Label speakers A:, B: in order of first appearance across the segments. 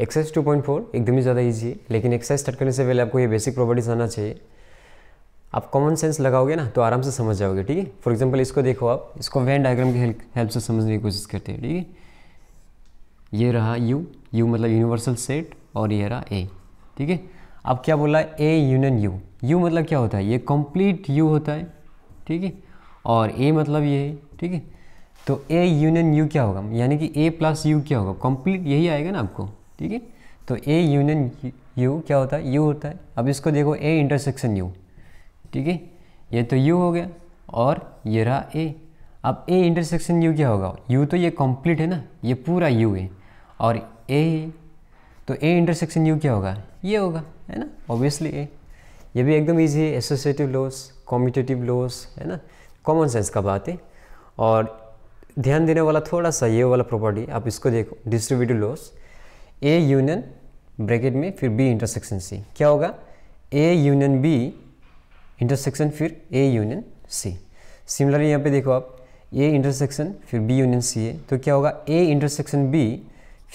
A: Point 2.4 एकदम ही ज़्यादा easy है लेकिन एक्सरसाइज स्टार्ट करने से पहले आपको ये बेसिक प्रॉपर्टीज आना चाहिए आप कॉमन सेंस लगाओगे ना तो आराम से समझ जाओगे ठीक है फॉर एग्जाम्पल इसको देखो आप इसको वैन डायग्राम की हेल्प से समझने की कोशिश करते हैं ठीक है ये रहा यू यू मतलब यूनिवर्सल सेट और ये रहा ए ठीक है अब क्या बोला ए यूनियन यू यू मतलब क्या होता है ये कंप्लीट यू होता है ठीक है और ए मतलब ये है ठीक है तो ए यूनियन यू क्या होगा यानी कि ए प्लस यू क्या होगा कंप्लीट यही आएगा ना आपको ठीक है तो ए यूनियन यू क्या होता है यू होता है अब इसको देखो ए इंटरसेक्शन यू ठीक है ये तो यू हो गया और ये रहा ए अब ए इंटरसेक्शन यू क्या होगा यू तो ये कंप्लीट है ना ये पूरा यू है और ए तो ए इंटरसेक्शन यू क्या होगा ये होगा है ना ऑब्वियसली ए ये भी एकदम ईजी है एसोसिएटिव लॉस कॉम्पिटेटिव लॉस है ना कॉमन सेंस का बात है और ध्यान देने वाला थोड़ा सा ये वाला प्रॉपर्टी आप इसको देखो distributive laws A union bracket में फिर बी इंटरसेक्शन सी क्या होगा ए यूनियन बी इंटरसेक्शन फिर ए यूनियन सी सिमिलरली यहाँ पे देखो आप ए इंटरसेक्शन फिर बी यूनियन सी है तो क्या होगा ए इंटरसेक्शन बी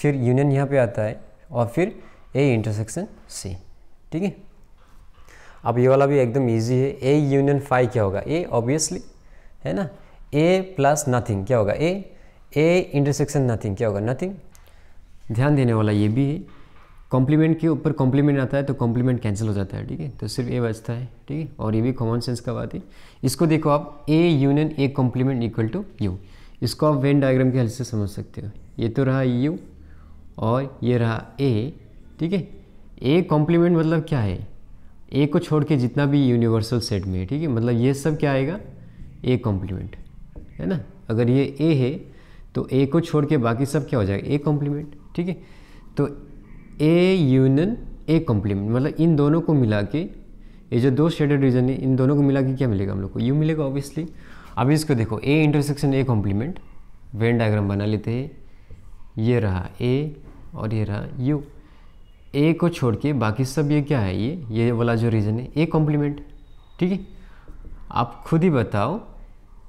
A: फिर यूनियन यहाँ पे आता है और फिर ए इंटरसेक्शन सी ठीक है अब ये वाला भी एकदम इजी है ए यूनियन फाइव क्या होगा ए ऑब्वियसली है ना ए प्लस नथिंग क्या होगा ए ए इंटरसेक्शन नथिंग क्या होगा नथिंग ध्यान देने वाला ये भी है कॉम्प्लीमेंट के ऊपर कॉम्प्लीमेंट आता है तो कॉम्प्लीमेंट कैंसिल हो जाता है ठीक है तो सिर्फ ए बचता है ठीक है और ये भी कॉमन सेंस का बात है इसको देखो आप A union A complement equal to U इसको आप वेन डायग्राम के हल से समझ सकते हो ये तो रहा यू और ये रहा ए ठीक है ए कॉम्प्लीमेंट मतलब क्या है ए को छोड़ के जितना भी यूनिवर्सल सेट में है ठीक है मतलब ये सब क्या आएगा ए कॉम्प्लीमेंट है ना अगर ये ए है तो ए को छोड़ के बाकी सब क्या हो जाएगा ए कॉम्प्लीमेंट ठीक है तो ए यूनियन ए कॉम्प्लीमेंट मतलब इन दोनों को मिला के ये जो दो शेडेड रीजन है इन दोनों को मिला के क्या मिलेगा हम लोग को यू मिलेगा ऑब्वियसली अब इसको देखो A intersection A complement Venn diagram बना लेते हैं ये रहा ए और ये रहा यू ए को छोड़ के बाकी सब ये क्या है ये ये वाला जो रीजन है ए कॉम्प्लीमेंट ठीक है आप खुद ही बताओ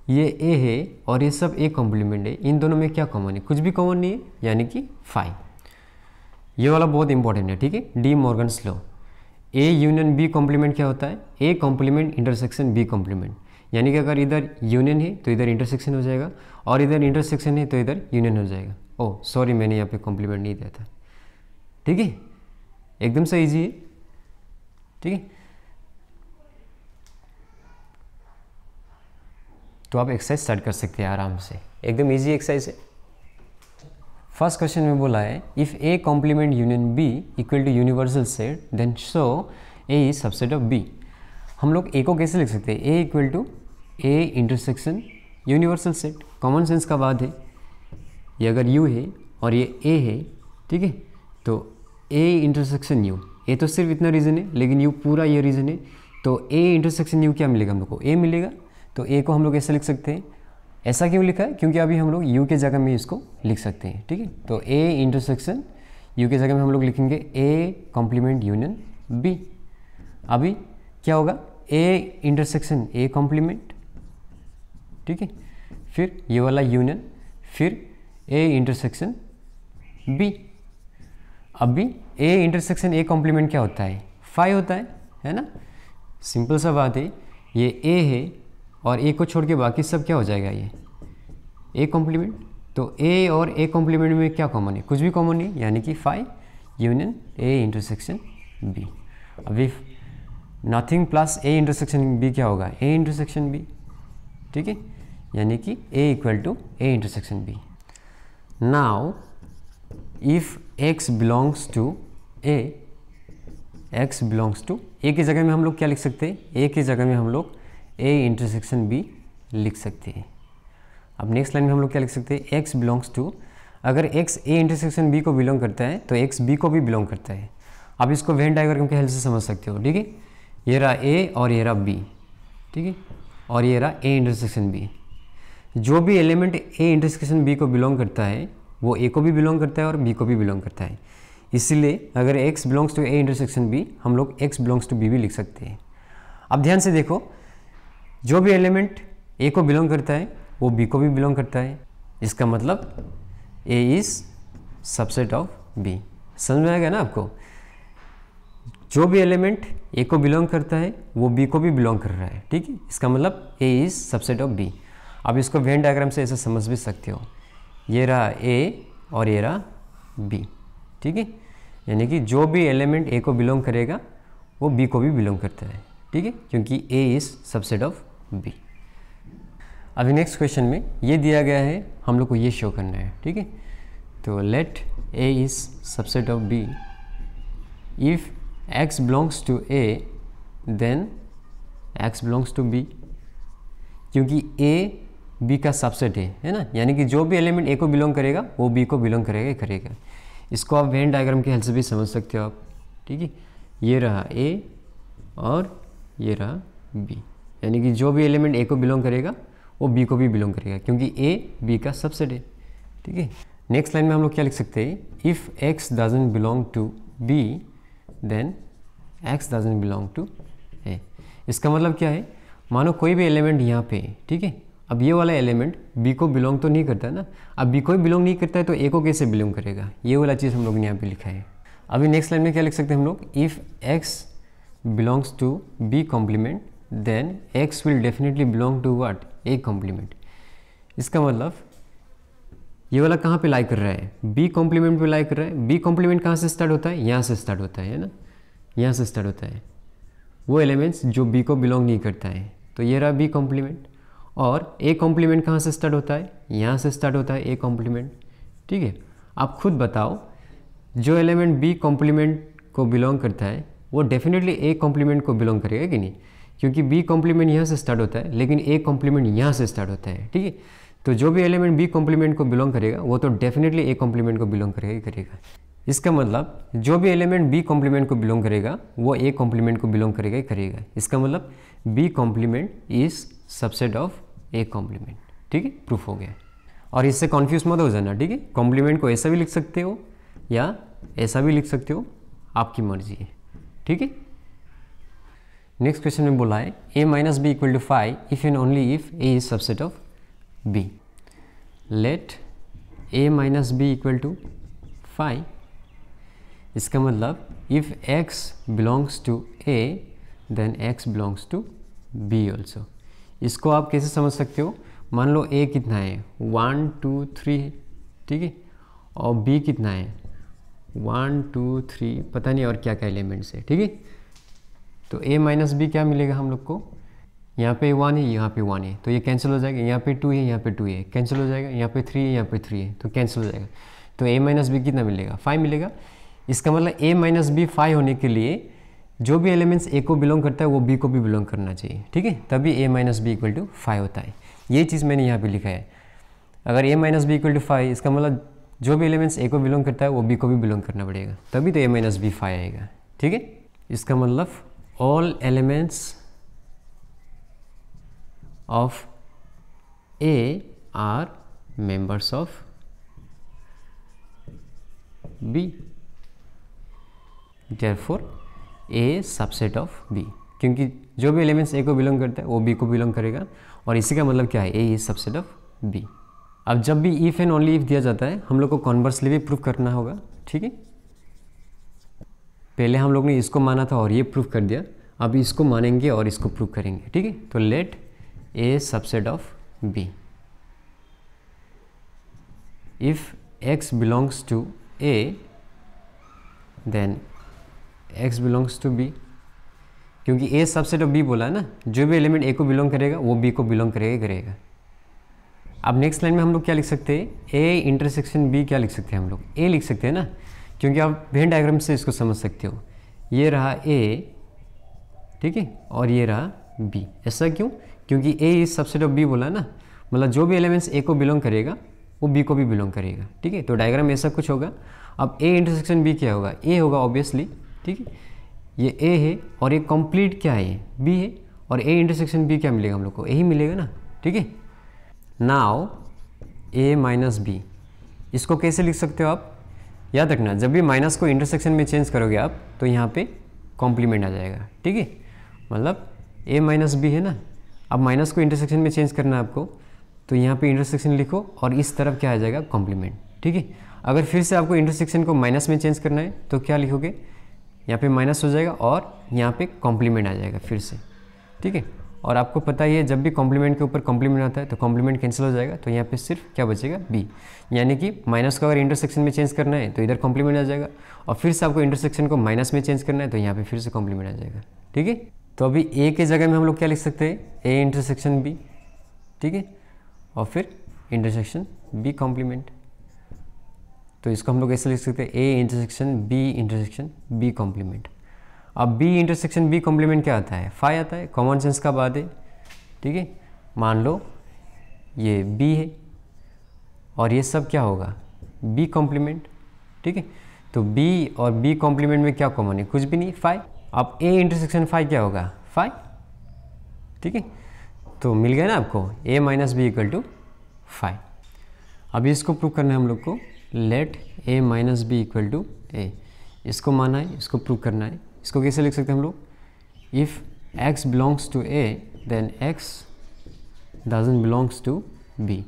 A: ये ए है और ये सब ए कॉम्प्लीमेंट है इन दोनों में क्या कॉमन है कुछ भी कॉमन नहीं है यानी कि फाइव ये वाला बहुत इंपॉर्टेंट है ठीक है डी मॉर्गन स्लो ए यूनियन बी कॉम्प्लीमेंट क्या होता है A complement intersection B complement यानी कि अगर इधर यूनियन है तो इधर इंटरसेक्शन हो जाएगा और इधर इंटरसेक्शन है तो इधर यूनियन हो जाएगा ओह oh, सॉरी मैंने यहाँ पे कॉम्प्लीमेंट नहीं दिया था ठीक है एकदम सही जी है ठीक है तो आप एक्सरसाइज स्टार्ट कर सकते हैं आराम से एकदम ईजी एक्सरसाइज है फर्स्ट क्वेश्चन में बोला है if A complement union B equal to universal set then so A is subset of B हम लोग ए को कैसे लिख सकते हैं A equal to A intersection universal set common sense का बात है ये अगर यू है और ये ए है ठीक है तो ए इंटरसेक्शन यू ए तो सिर्फ इतना रीज़न है लेकिन यू पूरा ये रीज़न है तो ए इंटरसेक्शन यू क्या मिलेगा हम लोग को ए मिलेगा तो ए को हम लोग ऐसे लिख सकते हैं ऐसा क्यों लिखा है क्योंकि अभी हम लोग यू के जगह में इसको लिख सकते हैं ठीक है तो ए इंटरसेक्शन यू के जगह में हम लोग लिखेंगे ए कॉम्प्लीमेंट यूनियन बी अभी क्या होगा ए इंटरसेक्शन ए कॉम्प्लीमेंट ठीक है फिर ये वाला यूनियन फिर ए इंटरसेक्शन बी अभी ए इंटरसेक्शन ए कॉम्प्लीमेंट क्या होता है फाइव होता है है ना सिंपल सा बात है ये ए है और ए को छोड़ के बाकी सब क्या हो जाएगा ये ए कॉम्प्लीमेंट तो ए और ए कॉम्प्लीमेंट में क्या कॉमन है कुछ भी कॉमन नहीं यानी कि five union A intersection B अब if nothing plus A intersection B क्या होगा ए इंटरसेक्शन बी ठीक है यानी कि A equal to A intersection B now if x belongs to A X belongs to A की जगह में हम लोग क्या लिख सकते हैं ए की जगह में हम लोग ए इंटरसेक्शन बी लिख सकते हैं अब नेक्स्ट लाइन में हम लोग क्या लिख सकते हैं एक्स बिलोंग्स टू अगर एक्स ए इंटरसेक्शन बी को बिलोंग करता है तो एक्स बी को भी बिलोंग करता है आप इसको वेन डाइग्राम के हेल्प से समझ सकते हो ठीक है ये रहा ए और ये रहा बी ठीक है और ये रहा ए इंटरसेक्शन बी जो भी एलिमेंट ए इंटरसेक्शन बी को बिलोंग करता है वो ए को भी बिलोंग करता है और बी को भी बिलोंग करता है इसीलिए अगर X belongs to A intersection B हम लोग एक्स बिलोंग्स टू बी भी लिख सकते हैं अब ध्यान से देखो जो भी एलिमेंट ए को बिलोंग करता है वो बी को भी बिलोंग करता है इसका मतलब A is subset of B समझ में आएगा ना आपको जो भी एलिमेंट ए को बिलोंग करता है वो बी को भी बिलोंग कर रहा है ठीक है इसका मतलब A is subset of B आप इसको वेन डायग्राम से ऐसे समझ भी सकते हो ये रहा ए और ये रहा बी ठीक है यानी कि जो भी एलिमेंट ए को बिलोंग करेगा वो बी को भी बिलोंग करता है ठीक है क्योंकि A is subset of B अभी नेक्स्ट क्वेश्चन में ये दिया गया है हम लोग को ये शो करना है ठीक है तो let A is subset of B if x belongs to A then x belongs to B क्योंकि ए बी का सबसेट है है ना यानी कि जो भी एलिमेंट ए को बिलोंग करेगा वो बी को बिलोंग करेगा करेगा इसको आप वेन डायग्राम के हेल्प से भी समझ सकते हो आप ठीक है ये रहा ए और ये रहा बी यानी कि जो भी एलिमेंट ए को बिलोंग करेगा वो बी को भी बिलोंग करेगा क्योंकि ए बी का सबसेट है ठीक है नेक्स्ट लाइन में हम लोग क्या लिख सकते हैं if x doesn't belong to B then x doesn't belong to A इसका मतलब क्या है मानो कोई भी एलिमेंट यहाँ पे ठीक है अब ये वाला एलिमेंट बी को बिलोंग तो नहीं करता ना अब बी को ही बिलोंग नहीं करता है तो ए को कैसे बिलोंग करेगा ये वाला चीज़ हम लोग ने यहाँ पे लिखा है अभी नेक्स्ट लाइन में क्या लिख सकते हैं हम लोग if x belongs to B complement then x will definitely belong to what A complement इसका मतलब ये वाला कहाँ पे लाई कर रहा है बी कॉम्प्लीमेंट पे लाई कर रहा है बी कॉम्प्लीमेंट कहाँ से स्टार्ट होता है यहाँ से स्टार्ट होता है ना यहाँ से स्टार्ट होता है वो एलिमेंट्स जो बी को बिलोंग नहीं करता है तो ये रहा बी कॉम्प्लीमेंट और ए कॉम्प्लीमेंट कहाँ से स्टार्ट होता है यहाँ से स्टार्ट होता है ए कॉम्प्लीमेंट ठीक है आप खुद बताओ जो एलिमेंट बी कॉम्प्लीमेंट को बिलोंग करता है वो डेफिनेटली ए कॉम्प्लीमेंट को बिलोंग करेगा कि नहीं क्योंकि बी कॉम्प्लीमेंट यहाँ से स्टार्ट होता है लेकिन ए कॉम्प्लीमेंट यहाँ से स्टार्ट होता है ठीक है तो जो भी एलिमेंट बी कॉम्प्लीमेंट को बिलोंग करेगा वो तो डेफिनेटली ए कॉम्प्लीमेंट को बिलोंग करेगा ही करेगा इसका मतलब जो भी एलिमेंट बी कॉम्प्लीमेंट को बिलोंग करेगा वो ए कॉम्प्लीमेंट को बिलोंग करेगा ही करेगा इसका मतलब B complement is subset of A complement ठीक है प्रूफ हो गया और इससे कॉन्फ्यूज मत हो जाना ठीक है कॉम्प्लीमेंट को ऐसा भी लिख सकते हो या ऐसा भी लिख सकते हो आपकी मर्जी है ठीक है नेक्स्ट क्वेश्चन में बोला है A minus B equal to five if and only if A is subset of B let A minus B equal to five इसका मतलब if x belongs to A then x belongs to B also इसको आप कैसे समझ सकते हो मान लो ए कितना है वन टू थ्री ठीक है और बी कितना है वन टू थ्री पता नहीं और क्या क्या एलिमेंट्स है ठीक है तो ए माइनस बी क्या मिलेगा हम लोग को यहाँ पे वन है यहाँ पे वन है तो ये कैंसिल हो जाएगा यहाँ पे टू है यहाँ पे टू है कैंसिल हो जाएगा यहाँ पे थ्री है यहाँ पे थ्री है तो कैंसिल हो जाएगा तो ए माइनस बी कितना मिलेगा फाइव मिलेगा इसका मतलब ए माइनस बी फाइव होने के लिए जो भी एलिमेंट्स ए को बिलोंग करता है वो बी को भी बिलोंग करना चाहिए ठीक है तभी A minus B equal to five होता है ये चीज़ मैंने यहाँ पे लिखा है अगर A minus B equal to five इसका मतलब जो भी एलिमेंट्स ए को बिलोंग करता है वो बी को भी बिलोंग करना पड़ेगा तभी तो ए माइनस बी फाइव आएगा ठीक है इसका मतलब all elements of A are members of B. Therefore, A subset of B. क्योंकि जो भी एलिमेंट्स ए को बिलोंग करता है वो बी को बिलोंग करेगा और इसी का मतलब क्या है A is subset of B अब जब भी इफ़ एंड ओनली इफ़ दिया जाता है हम लोग को कॉन्वर्सली भी प्रूफ करना होगा ठीक है पहले हम लोग ने इसको माना था और ये प्रूफ कर दिया अब इसको मानेंगे और इसको प्रूफ करेंगे ठीक है तो let A subset of B if x belongs to A then x belongs to B क्योंकि ए सबसेट ऑफ बी बोला है ना जो भी एलिमेंट ए को बिलोंग करेगा वो बी को बिलोंग करेगा करेगा अब नेक्स्ट लाइन में हम लोग क्या लिख सकते हैं ए इंटरसेक्शन बी क्या लिख सकते हैं हम लोग ए लिख सकते हैं ना क्योंकि आप भेन डायग्राम से इसको समझ सकते हो ये रहा ए ठीक है और ये रहा बी ऐसा क्यों क्योंकि A is subset of B बोला ना मतलब जो भी एलिमेंट्स ए को बिलोंग करेगा वो बी को भी बिलोंग करेगा ठीक है तो डायग्राम ऐसा कुछ होगा अब ए इंटरसेक्शन बी क्या होगा ए होगा ऑब्वियसली ठीक है ये ए है और ये कंप्लीट क्या है बी है और ए इंटरसेक्शन बी क्या मिलेगा हम लोग को ए ही मिलेगा ना ठीक है नाव ए माइनस बी इसको कैसे लिख सकते हो आप याद रखना जब भी माइनस को इंटरसेक्शन में चेंज करोगे आप तो यहाँ पे कॉम्प्लीमेंट आ जाएगा ठीक है मतलब ए माइनस बी है ना अब माइनस को इंटरसेक्शन में चेंज करना है आपको तो यहाँ पे इंटरसेक्शन लिखो और इस तरफ क्या आ जाएगा कॉम्प्लीमेंट ठीक है अगर फिर से आपको इंटरसेक्शन को माइनस में चेंज करना है तो क्या लिखोगे यहाँ पर माइनस हो जाएगा और यहाँ पर कॉम्प्लीमेंट आ जाएगा फिर से ठीक है और आपको पता ही है जब भी कॉम्प्लीमेंट के ऊपर कॉम्प्लीमेंट आता है तो कॉम्प्लीमेंट कैंसिल हो जाएगा तो यहाँ पे सिर्फ क्या बचेगा बी यानी कि माइनस को अगर इंटरसेक्शन में चेंज करना है तो इधर कॉम्प्लीमेंट आ जाएगा और फिर से आपको इंटरसेक्शन को माइनस में चेंज करना है तो यहाँ पर फिर से कॉम्प्लीमेंट आ जाएगा ठीक है तो अभी ए के जगह में हम लोग क्या लिख सकते हैं ए इंटरसेक्शन बी ठीक है और फिर इंटरसेक्शन बी कॉम्प्लीमेंट तो इसको हम लोग ऐसे लिख सकते हैं A intersection B intersection B complement अब बी इंटरसेक्शन बी कॉम्प्लीमेंट क्या आता है फाइव आता है कॉमन सेंस का बात है ठीक है मान लो ये बी है और ये सब क्या होगा बी कॉम्प्लीमेंट ठीक है तो बी और बी कॉम्प्लीमेंट में क्या कॉमन है कुछ भी नहीं फाइव अब ए इंटरसेक्शन फाइव क्या होगा फाइव ठीक है तो मिल गया ना आपको A minus B equal to five अब इसको प्रूव करना है हम लोग को let A minus B equal to A इसको माना है इसको प्रूव करना है इसको कैसे लिख सकते हैं हम लोग if x belongs to A then x doesn't belongs to B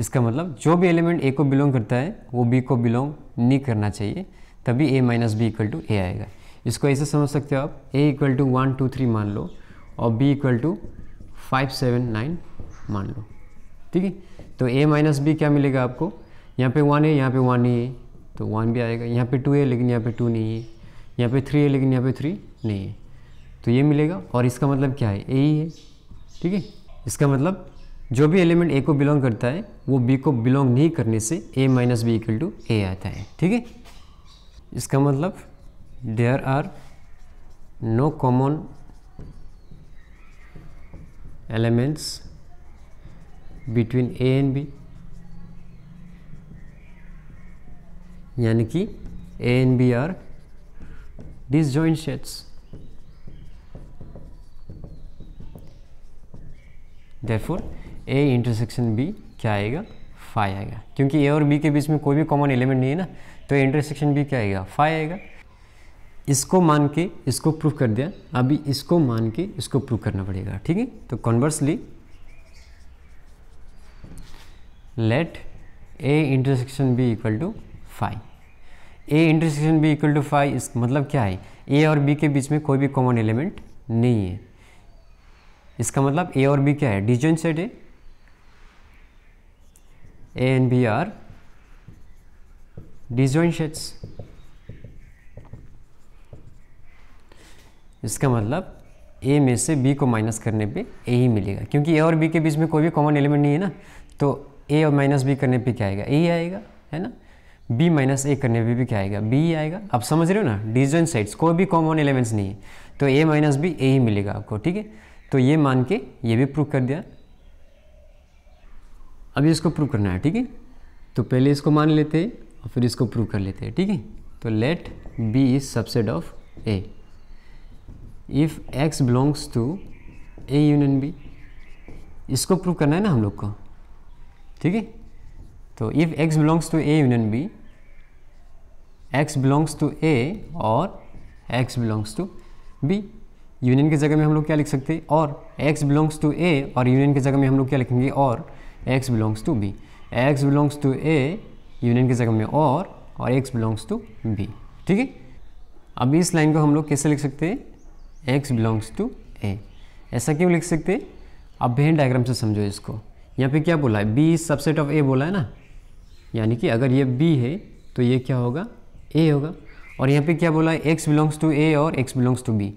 A: इसका मतलब जो भी एलिमेंट ए को बिलोंग करता है वो बी को बिलोंग नहीं करना चाहिए तभी A minus B equal to A आएगा इसको ऐसे समझ सकते हो आप A equal to one two three मान लो और B equal to five seven nine मान लो ठीक है तो ए माइनस बी क्या मिलेगा आपको यहाँ पे वन है यहाँ पे वन ही है तो वन भी आएगा यहाँ पे टू है लेकिन यहाँ पे टू नहीं है यहाँ पे थ्री है लेकिन यहाँ पे थ्री नहीं है तो ये मिलेगा और इसका मतलब क्या है ए ही है ठीक है इसका मतलब जो भी एलिमेंट ए को बिलोंग करता है वो बी को बिलोंग नहीं करने से A minus B equal to A आता है ठीक है इसका मतलब there are no common elements between A and B यानी कि A and B are disjoint sets therefore A intersection B क्या आएगा फाइव आएगा क्योंकि A और B के बीच में कोई भी कॉमन एलिमेंट नहीं है ना तो इंटरसेक्शन B क्या आएगा फाइव आएगा इसको मान के इसको प्रूफ कर दिया अभी इसको मान के इसको प्रूव करना पड़ेगा ठीक है तो conversely let A intersection B equal to five A intersection B equal to five इस मतलब क्या है ए और बी के बीच में कोई भी कॉमन एलिमेंट नहीं है इसका मतलब ए और बी क्या है डिजॉइंट सेट है A and B are disjoint sets इसका मतलब ए में से बी को माइनस करने पे ए ही मिलेगा क्योंकि ए और बी के बीच में कोई भी कॉमन एलिमेंट नहीं है ना तो ए और माइनस बी करने पे क्या आएगा ए ही आएगा है ना बी माइनस ए करने पे भी क्या आएगा बी ही आएगा आप समझ रहे हो ना डिजॉइन साइड्स कोई भी कॉमन एलिमेंट्स नहीं है तो ए माइनस बी ए ही मिलेगा आपको ठीक है तो ये मान के ये भी प्रूव कर दिया अभी इसको प्रूव करना है ठीक है तो पहले इसको मान लेते हैं और फिर इसको प्रूव कर लेते हैं ठीक है तो let B is subset of A if x belongs to A union B इसको प्रूव करना है ना हम लोग को ठीक है तो if x belongs to A union B x belongs to A और x belongs to B union की जगह में हम लोग क्या लिख सकते हैं और एक्स बिलोंग्स टू ए और यूनियन की जगह में हम लोग क्या लिखेंगे और x belongs to B x belongs to A union की जगह में और और एक्स बिलोंग्स टू बी ठीक है अब इस लाइन को हम लोग कैसे लिख सकते हैं एक्स बिलोंग्स टू ए ऐसा क्यों लिख सकते हैं अब भेन डायग्राम से समझो इसको यहाँ पे क्या बोला है बी सबसेट ऑफ ए बोला है ना यानी कि अगर ये बी है तो ये क्या होगा ए होगा और यहाँ पे क्या बोला है एक्स बिलोंग्स टू ए और एक्स बिलोंग्स टू बी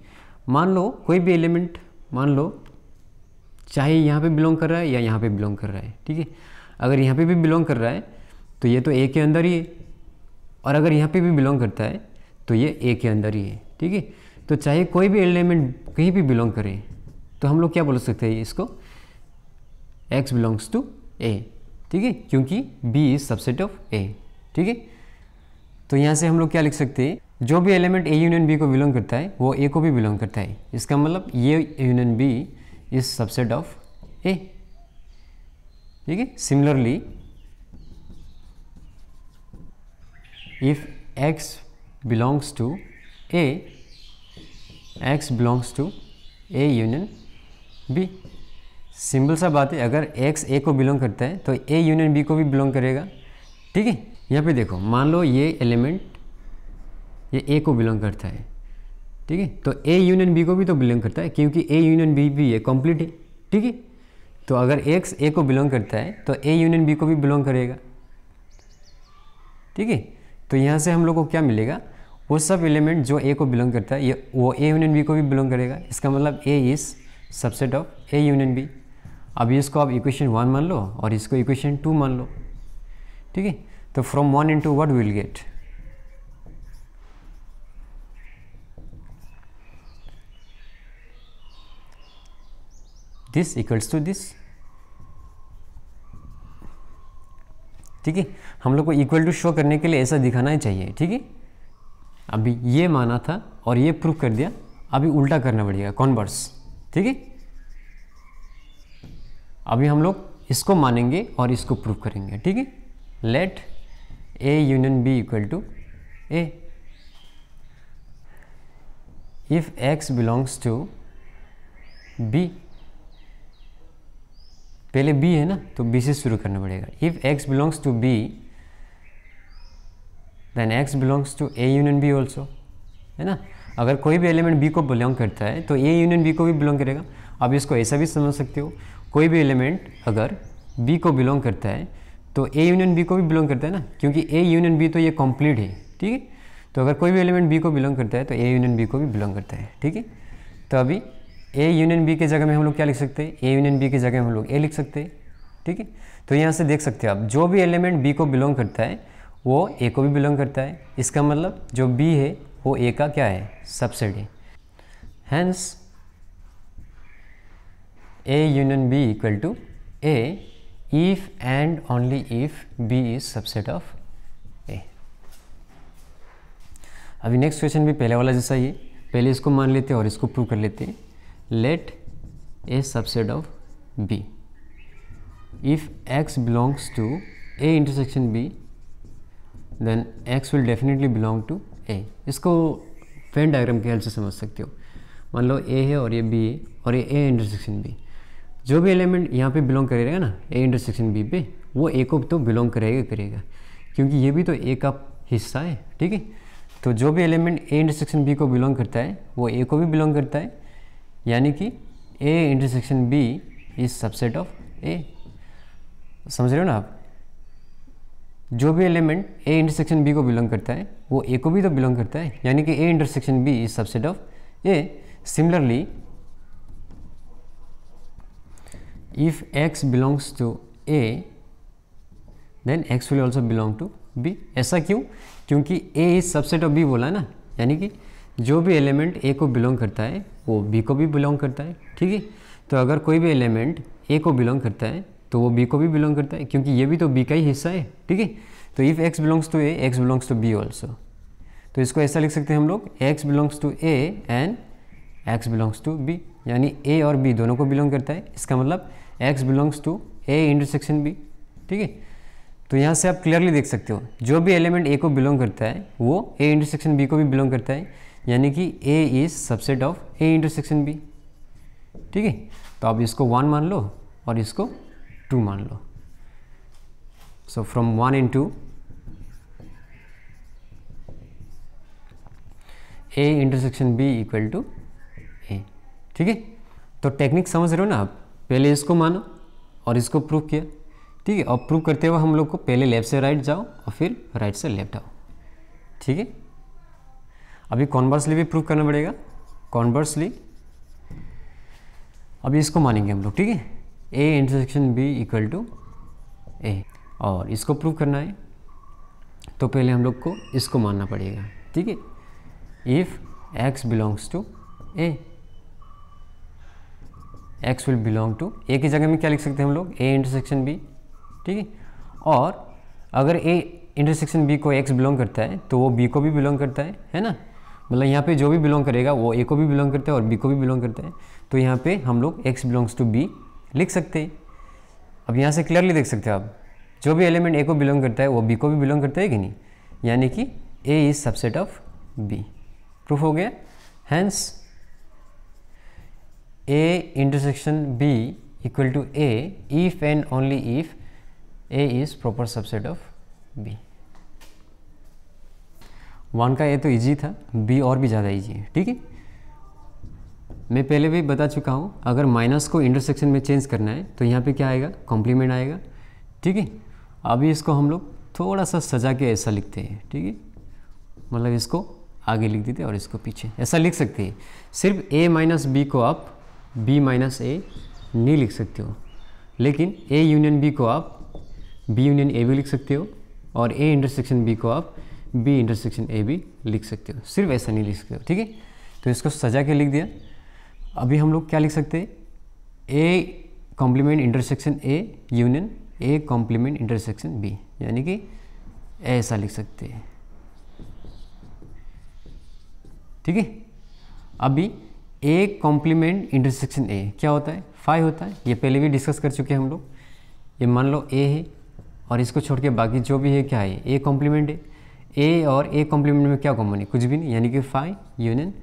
A: मान लो कोई भी एलिमेंट मान लो चाहे यहाँ पे बिलोंग कर रहा है या यहाँ पे बिलोंग कर रहा है ठीक है अगर यहाँ पे भी बिलोंग कर रहा है तो ये तो ए के अंदर ही है और अगर यहाँ पे भी बिलोंग करता है तो ये ए के अंदर ही है ठीक है तो चाहे कोई भी एलिमेंट कहीं भी बिलोंग करे तो हम लोग क्या बोल सकते हैं इसको एक्स बिलोंग्स टू ए ठीक है क्योंकि B is subset of A ठीक है तो यहाँ से हम लोग क्या लिख सकते हैं जो भी एलिमेंट A यूनियन B को बिलोंग करता है वो A को भी बिलोंग करता है इसका मतलब ये union B is subset of A ठीक है similarly if x belongs to a x belongs to a union b simple सा बात है अगर एक्स ए को बिलोंग करता है तो ए यूनियन बी को भी बिलोंग करेगा ठीक है यहाँ पे देखो मान लो ये एलिमेंट ये ए को बिलोंग करता है ठीक है तो ए यूनियन बी को भी तो बिलोंग करता है क्योंकि ए यूनियन बी भी ये कम्प्लीट है ठीक है तो अगर एक्स ए को बिलोंग करता है तो ए यूनियन बी को भी बिलोंग करेगा ठीक है तो यहाँ से हम लोग को क्या मिलेगा वो सब एलिमेंट जो ए को बिलोंग करता है ये वो ए यूनियन बी को भी बिलोंग करेगा इसका मतलब A is subset of A union B अब इसको आप इक्वेशन वन मान लो और इसको इक्वेशन टू मान लो ठीक है तो from one into what will get this equals to this ठीक है हम लोग को इक्वल टू शो करने के लिए ऐसा दिखाना ही चाहिए ठीक है अभी ये माना था और ये प्रूफ कर दिया अभी उल्टा करना पड़ेगा कॉन्वर्स ठीक है अभी हम लोग इसको मानेंगे और इसको प्रूव करेंगे ठीक है let A union B equal to A if x belongs to B पहले बी है ना तो बी से शुरू करना पड़ेगा if x belongs to B then x belongs to A union B also है ना अगर कोई भी एलिमेंट बी को बिलोंग करता है तो ए यूनियन बी को भी बिलोंग करेगा अब इसको ऐसा भी समझ सकते हो कोई भी एलिमेंट अगर बी को बिलोंग करता है तो ए यूनियन बी को भी बिलोंग करता है ना क्योंकि ए यूनियन बी तो ये कंप्लीट है ठीक है तो अगर कोई भी एलिमेंट बी को बिलोंग करता है तो ए यूनियन बी को भी बिलोंग करता है ठीक है तो अभी ए यूनियन बी के जगह में हम लोग क्या लिख सकते हैं ए यूनियन बी के जगह में हम लोग ए लिख सकते हैं ठीक है तो यहाँ से देख सकते हो आप जो भी एलिमेंट बी को बिलोंग करता है वो ए को भी बिलोंग करता है इसका मतलब जो बी है वो ए का क्या है सबसेट है hence A union B equal to A if and only if B is subset of A. अभी नेक्स्ट क्वेश्चन भी पहले वाला जैसा ही पहले इसको मान लेते हैं और इसको प्रूव कर लेते हैं let A subset of B if x belongs to A intersection B then x will definitely belong to A इसको फेन डायग्राम के हेल्प से समझ सकते हो मान लो ए है और ये बी है और ये ए इंटरसेक्शन बी जो भी एलिमेंट यहाँ पे बिलोंग करेगा ना ए इंटरसेक्शन बी पे वो ए को तो बिलोंग करेगा करेगा क्योंकि ये भी तो ए का हिस्सा है ठीक है तो जो भी एलिमेंट ए इंटरसेक्शन बी को बिलोंग करता है वो ए को भी बिलोंग करता है यानी कि A intersection B is subset of A समझ रहे हो ना आप जो भी एलिमेंट ए इंटरसेक्शन बी को बिलोंग करता है वो ए को भी तो बिलोंग करता है यानी कि A intersection B is subset of A similarly if x belongs to A, then x will also belong to B. ऐसा क्यों क्योंकि A is subset of B बोला ना यानी कि जो भी एलिमेंट A को बिलोंग करता है वो B को भी बिलोंग करता है ठीक है तो अगर कोई भी एलिमेंट A को बिलोंग करता है तो वो B को भी बिलोंग करता है क्योंकि ये भी तो B का ही हिस्सा है ठीक है तो if x belongs to A, x belongs to B also तो इसको ऐसा लिख सकते हैं हम लोग x belongs to A and x belongs to B यानी A और B दोनों को बिलोंग करता है इसका मतलब x belongs to A intersection B ठीक है तो यहाँ से आप क्लियरली देख सकते हो जो भी एलिमेंट ए को बिलोंग करता है वो ए इंटरसेक्शन बी को भी बिलोंग करता है यानी कि A is subset of A intersection B ठीक है तो आप इसको वन मान लो और इसको टू मान लो so from one in two A intersection B equal to A ठीक है तो टेक्निक समझ रहे हो ना आप पहले इसको मानो और इसको प्रूव किया ठीक है और प्रूव करते हुए हम लोग को पहले लेफ्ट से राइट जाओ और फिर राइट से लेफ्ट आओ ठीक है अभी कॉन्वर्सली भी प्रूव करना पड़ेगा कॉन्वर्सली अभी इसको मानेंगे हम लोग ठीक है A intersection B equal to A और इसको प्रूव करना है तो पहले हम लोग को इसको मानना पड़ेगा ठीक है if x belongs to A x will belong to A की जगह में क्या लिख सकते हैं हम लोग ए इंटरसेक्शन बी ठीक है और अगर ए इंटरसेक्शन बी को एक्स बिलोंग करता है तो वो बी को भी बिलोंग करता है है ना मतलब यहाँ पे जो भी बिलोंग करेगा वो ए को भी बिलोंग करता है और बी को भी बिलोंग करता है तो यहाँ पे हम लोग एक्स बिलोंग्स टू बी लिख सकते हैं अब यहाँ से क्लियरली देख सकते हो आप जो भी एलिमेंट ए को बिलोंग करता है वो बी को भी बिलोंग करता है कि नहीं यानी कि A is subset of B proof हो गया hence A intersection B equal to A if and only if A is proper subset of B. One का ए तो इजी था बी और भी ज़्यादा इजी है ठीक है मैं पहले भी बता चुका हूँ अगर माइनस को इंटरसेक्शन में चेंज करना है तो यहाँ पे क्या आएगा कॉम्प्लीमेंट आएगा ठीक है अभी इसको हम लोग थोड़ा सा सजा के ऐसा लिखते हैं ठीक है मतलब इसको आगे लिख देते और इसको पीछे ऐसा लिख सकते हैं सिर्फ ए माइनस बी को आप बी माइनस ए नहीं लिख सकते हो लेकिन ए यूनियन बी को आप बी यूनियन ए भी लिख सकते हो और ए इंटरसेक्शन बी को आप बी इंटरसेक्शन ए भी लिख सकते हो सिर्फ ऐसा नहीं लिख सकते हो ठीक है तो इसको सजा के लिख दिया अभी हम लोग क्या लिख सकते a A complement intersection A union A complement intersection B यानी कि ऐसा लिख सकते हैं ठीक है अभी ए कॉम्प्लीमेंट इंटरसेक्शन ए क्या होता है फाइव होता है ये पहले भी डिस्कस कर चुके हैं हम लोग ये मान लो ए है और इसको छोड़ के बाकी जो भी है क्या है ए कॉम्प्लीमेंट है ए और ए कॉम्प्लीमेंट में क्या कॉमन है कुछ भी नहीं यानी कि five union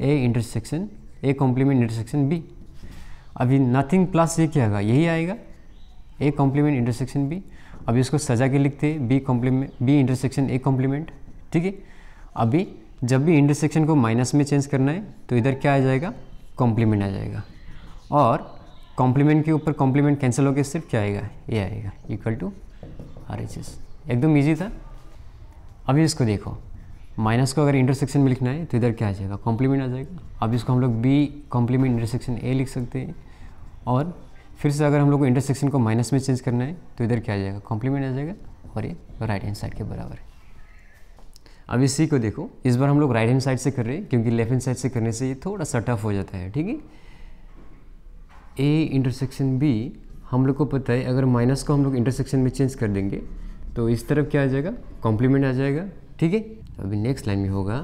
A: A intersection A complement intersection B अभी नथिंग प्लस ये क्या होगा यही आएगा ए कॉम्प्लीमेंट इंटरसेक्शन बी अभी इसको सजा के लिखते हैं B complement B intersection A complement ठीक है अभी जब भी इंटरसेक्शन को माइनस में चेंज करना है तो इधर क्या आ जाएगा कॉम्प्लीमेंट आ जाएगा और कॉम्प्लीमेंट के ऊपर कॉम्प्लीमेंट कैंसिल होकर सिर्फ क्या आएगा ये आएगा equal to R H S एकदम ईजी था अभी इसको देखो माइनस को अगर इंटरसेक्शन में लिखना है तो इधर क्या आ जाएगा कॉम्प्लीमेंट आ जाएगा अब इसको हम लोग बी कॉम्प्लीमेंट इंटरसेक्शन ए लिख सकते हैं और फिर से अगर हम लोग को इंटरसेक्शन को माइनस में चेंज करना है तो इधर क्या आ जाएगा कॉम्प्लीमेंट आ जाएगा और ये राइट हैंड साइड के बराबर है अब सी को देखो इस बार हम लोग राइट हैंड साइड से कर रहे हैं क्योंकि लेफ्ट हैंड साइड से करने से ये थोड़ा सा टफ हो जाता है ठीक है ए इंटरसेक्शन बी हम लोग को पता है अगर माइनस को हम लोग इंटरसेक्शन में चेंज कर देंगे तो इस तरफ क्या आ जाएगा कॉम्प्लीमेंट आ जाएगा ठीक है तो अभी नेक्स्ट लाइन में होगा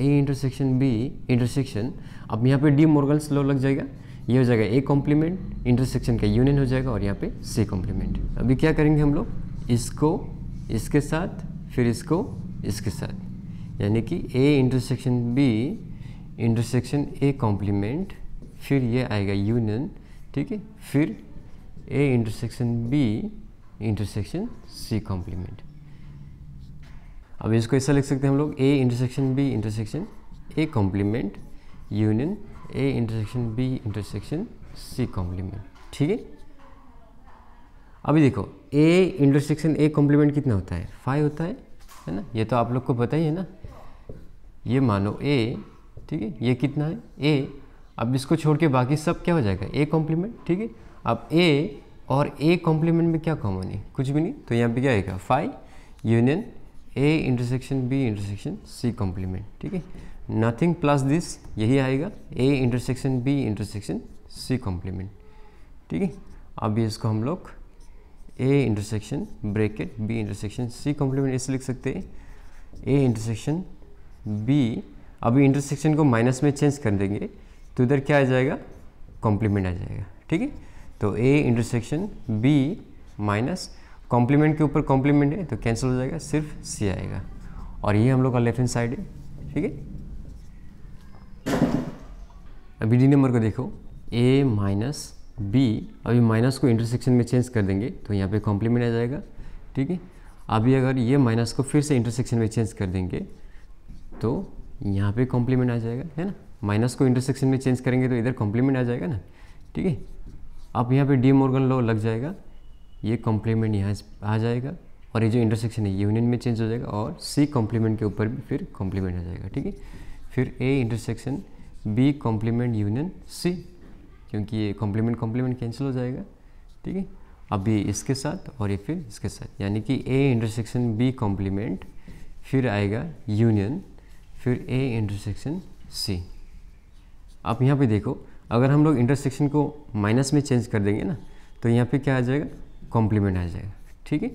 A: ए इंटरसेक्शन बी इंटरसेक्शन अब यहाँ पे डी मोर्गन्स स्लो लग जाएगा ये हो जाएगा ए कॉम्प्लीमेंट इंटरसेक्शन का यूनियन हो जाएगा और यहाँ पे सी कॉम्प्लीमेंट अभी क्या करेंगे हम लोग इसको इसके साथ फिर इसको इसके साथ यानी कि A intersection B intersection A complement फिर ये आएगा यूनियन ठीक है फिर A intersection B intersection C complement अब इसको ऐसा लिख सकते हैं हम लोग A intersection B intersection A complement union A intersection B intersection C complement ठीक है अभी देखो ए इंटरसेक्शन ए कॉम्प्लीमेंट कितना होता है फाइव होता है है ना ये तो आप लोग को पता ही है ना ये मानो ए ठीक है ये कितना है ए अब इसको छोड़ के बाकी सब क्या हो जाएगा ए कॉम्प्लीमेंट ठीक है अब ए और ए कॉम्प्लीमेंट में क्या कॉमन है कुछ भी नहीं तो यहाँ पे क्या आएगा five union A intersection B intersection C complement ठीक है नथिंग प्लस दिस यही आएगा A intersection B intersection C complement ठीक है अब इसको हम लोग A intersection bracket B intersection C complement ऐसे लिख सकते हैं ए इंटरसेक्शन बी अभी इंटरसेक्शन को माइनस में चेंज कर देंगे तो इधर क्या आ जाएगा कॉम्प्लीमेंट आ जाएगा ठीक है तो A intersection B minus complement के ऊपर कॉम्प्लीमेंट है तो कैंसिल हो जाएगा सिर्फ सी आएगा और ये हम लोग का लेफ्ट हैंड साइड है ठीक है अभी डी नंबर को देखो ए माइनस बी अभी माइनस को इंटरसेक्शन में चेंज कर देंगे तो यहाँ पे कॉम्प्लीमेंट आ जाएगा ठीक है अभी अगर ये माइनस को फिर से इंटरसेक्शन में चेंज कर देंगे तो यहाँ पे कॉम्प्लीमेंट आ जाएगा है ना माइनस को इंटरसेक्शन में चेंज करेंगे तो इधर कॉम्प्लीमेंट आ जाएगा ना ठीक है अब यहाँ पे डी मोर्गन लॉ लग जाएगा ये कॉम्प्लीमेंट यहाँ आ जाएगा और ये जो इंटरसेक्शन है यूनियन में चेंज हो जाएगा और सी कॉम्प्लीमेंट के ऊपर भी फिर कॉम्प्लीमेंट आ जाएगा ठीक है फिर A intersection B complement union C क्योंकि ये कॉम्प्लीमेंट कॉम्प्लीमेंट कैंसिल हो जाएगा ठीक है अब ये इसके साथ और ये फिर इसके साथ यानी कि ए इंटरसेक्शन बी कॉम्प्लीमेंट फिर आएगा यूनियन फिर ए इंटरसेक्शन सी आप यहाँ पे देखो अगर हम लोग इंटरसेक्शन को माइनस में चेंज कर देंगे ना तो यहाँ पे क्या आ जाएगा कॉम्प्लीमेंट आ जाएगा ठीक है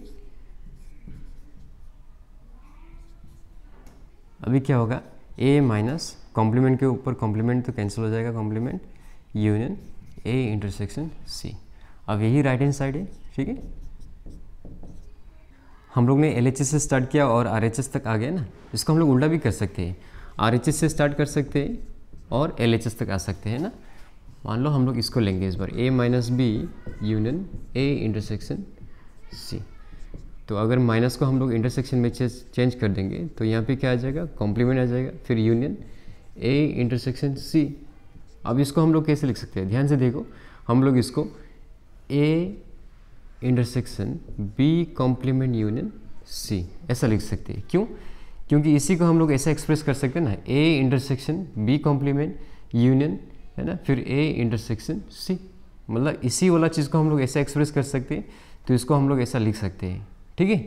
A: अभी क्या होगा ए माइनस कॉम्प्लीमेंट के ऊपर कॉम्प्लीमेंट तो कैंसिल हो जाएगा complement union A intersection C अब यही राइट हैंड साइड है ठीक है हम लोग ने एल से स्टार्ट किया और आर तक आ गया ना इसको हम लोग उल्टा भी कर सकते हैं आर से स्टार्ट कर सकते हैं और एल तक आ सकते हैं ना मान लो हम लोग इसको लेंगे इस बार A minus B union A intersection C तो अगर माइनस को हम लोग इंटरसेक्शन में चेंज कर देंगे तो यहाँ पे क्या आ जाएगा कॉम्प्लीमेंट आ जाएगा फिर यूनियन ए इंटरसेक्शन सी अब इसको हम लोग कैसे लिख सकते हैं ध्यान से देखो हम लोग इसको A intersection B complement union C ऐसा लिख सकते हैं क्यों क्योंकि इसी को हम लोग ऐसा एक्सप्रेस कर सकते हैं ना A intersection B complement union है ना फिर ए इंटरसेक्शन सी मतलब इसी वाला चीज़ को हम लोग ऐसा एक्सप्रेस कर सकते हैं तो इसको हम लोग ऐसा लिख सकते हैं ठीक है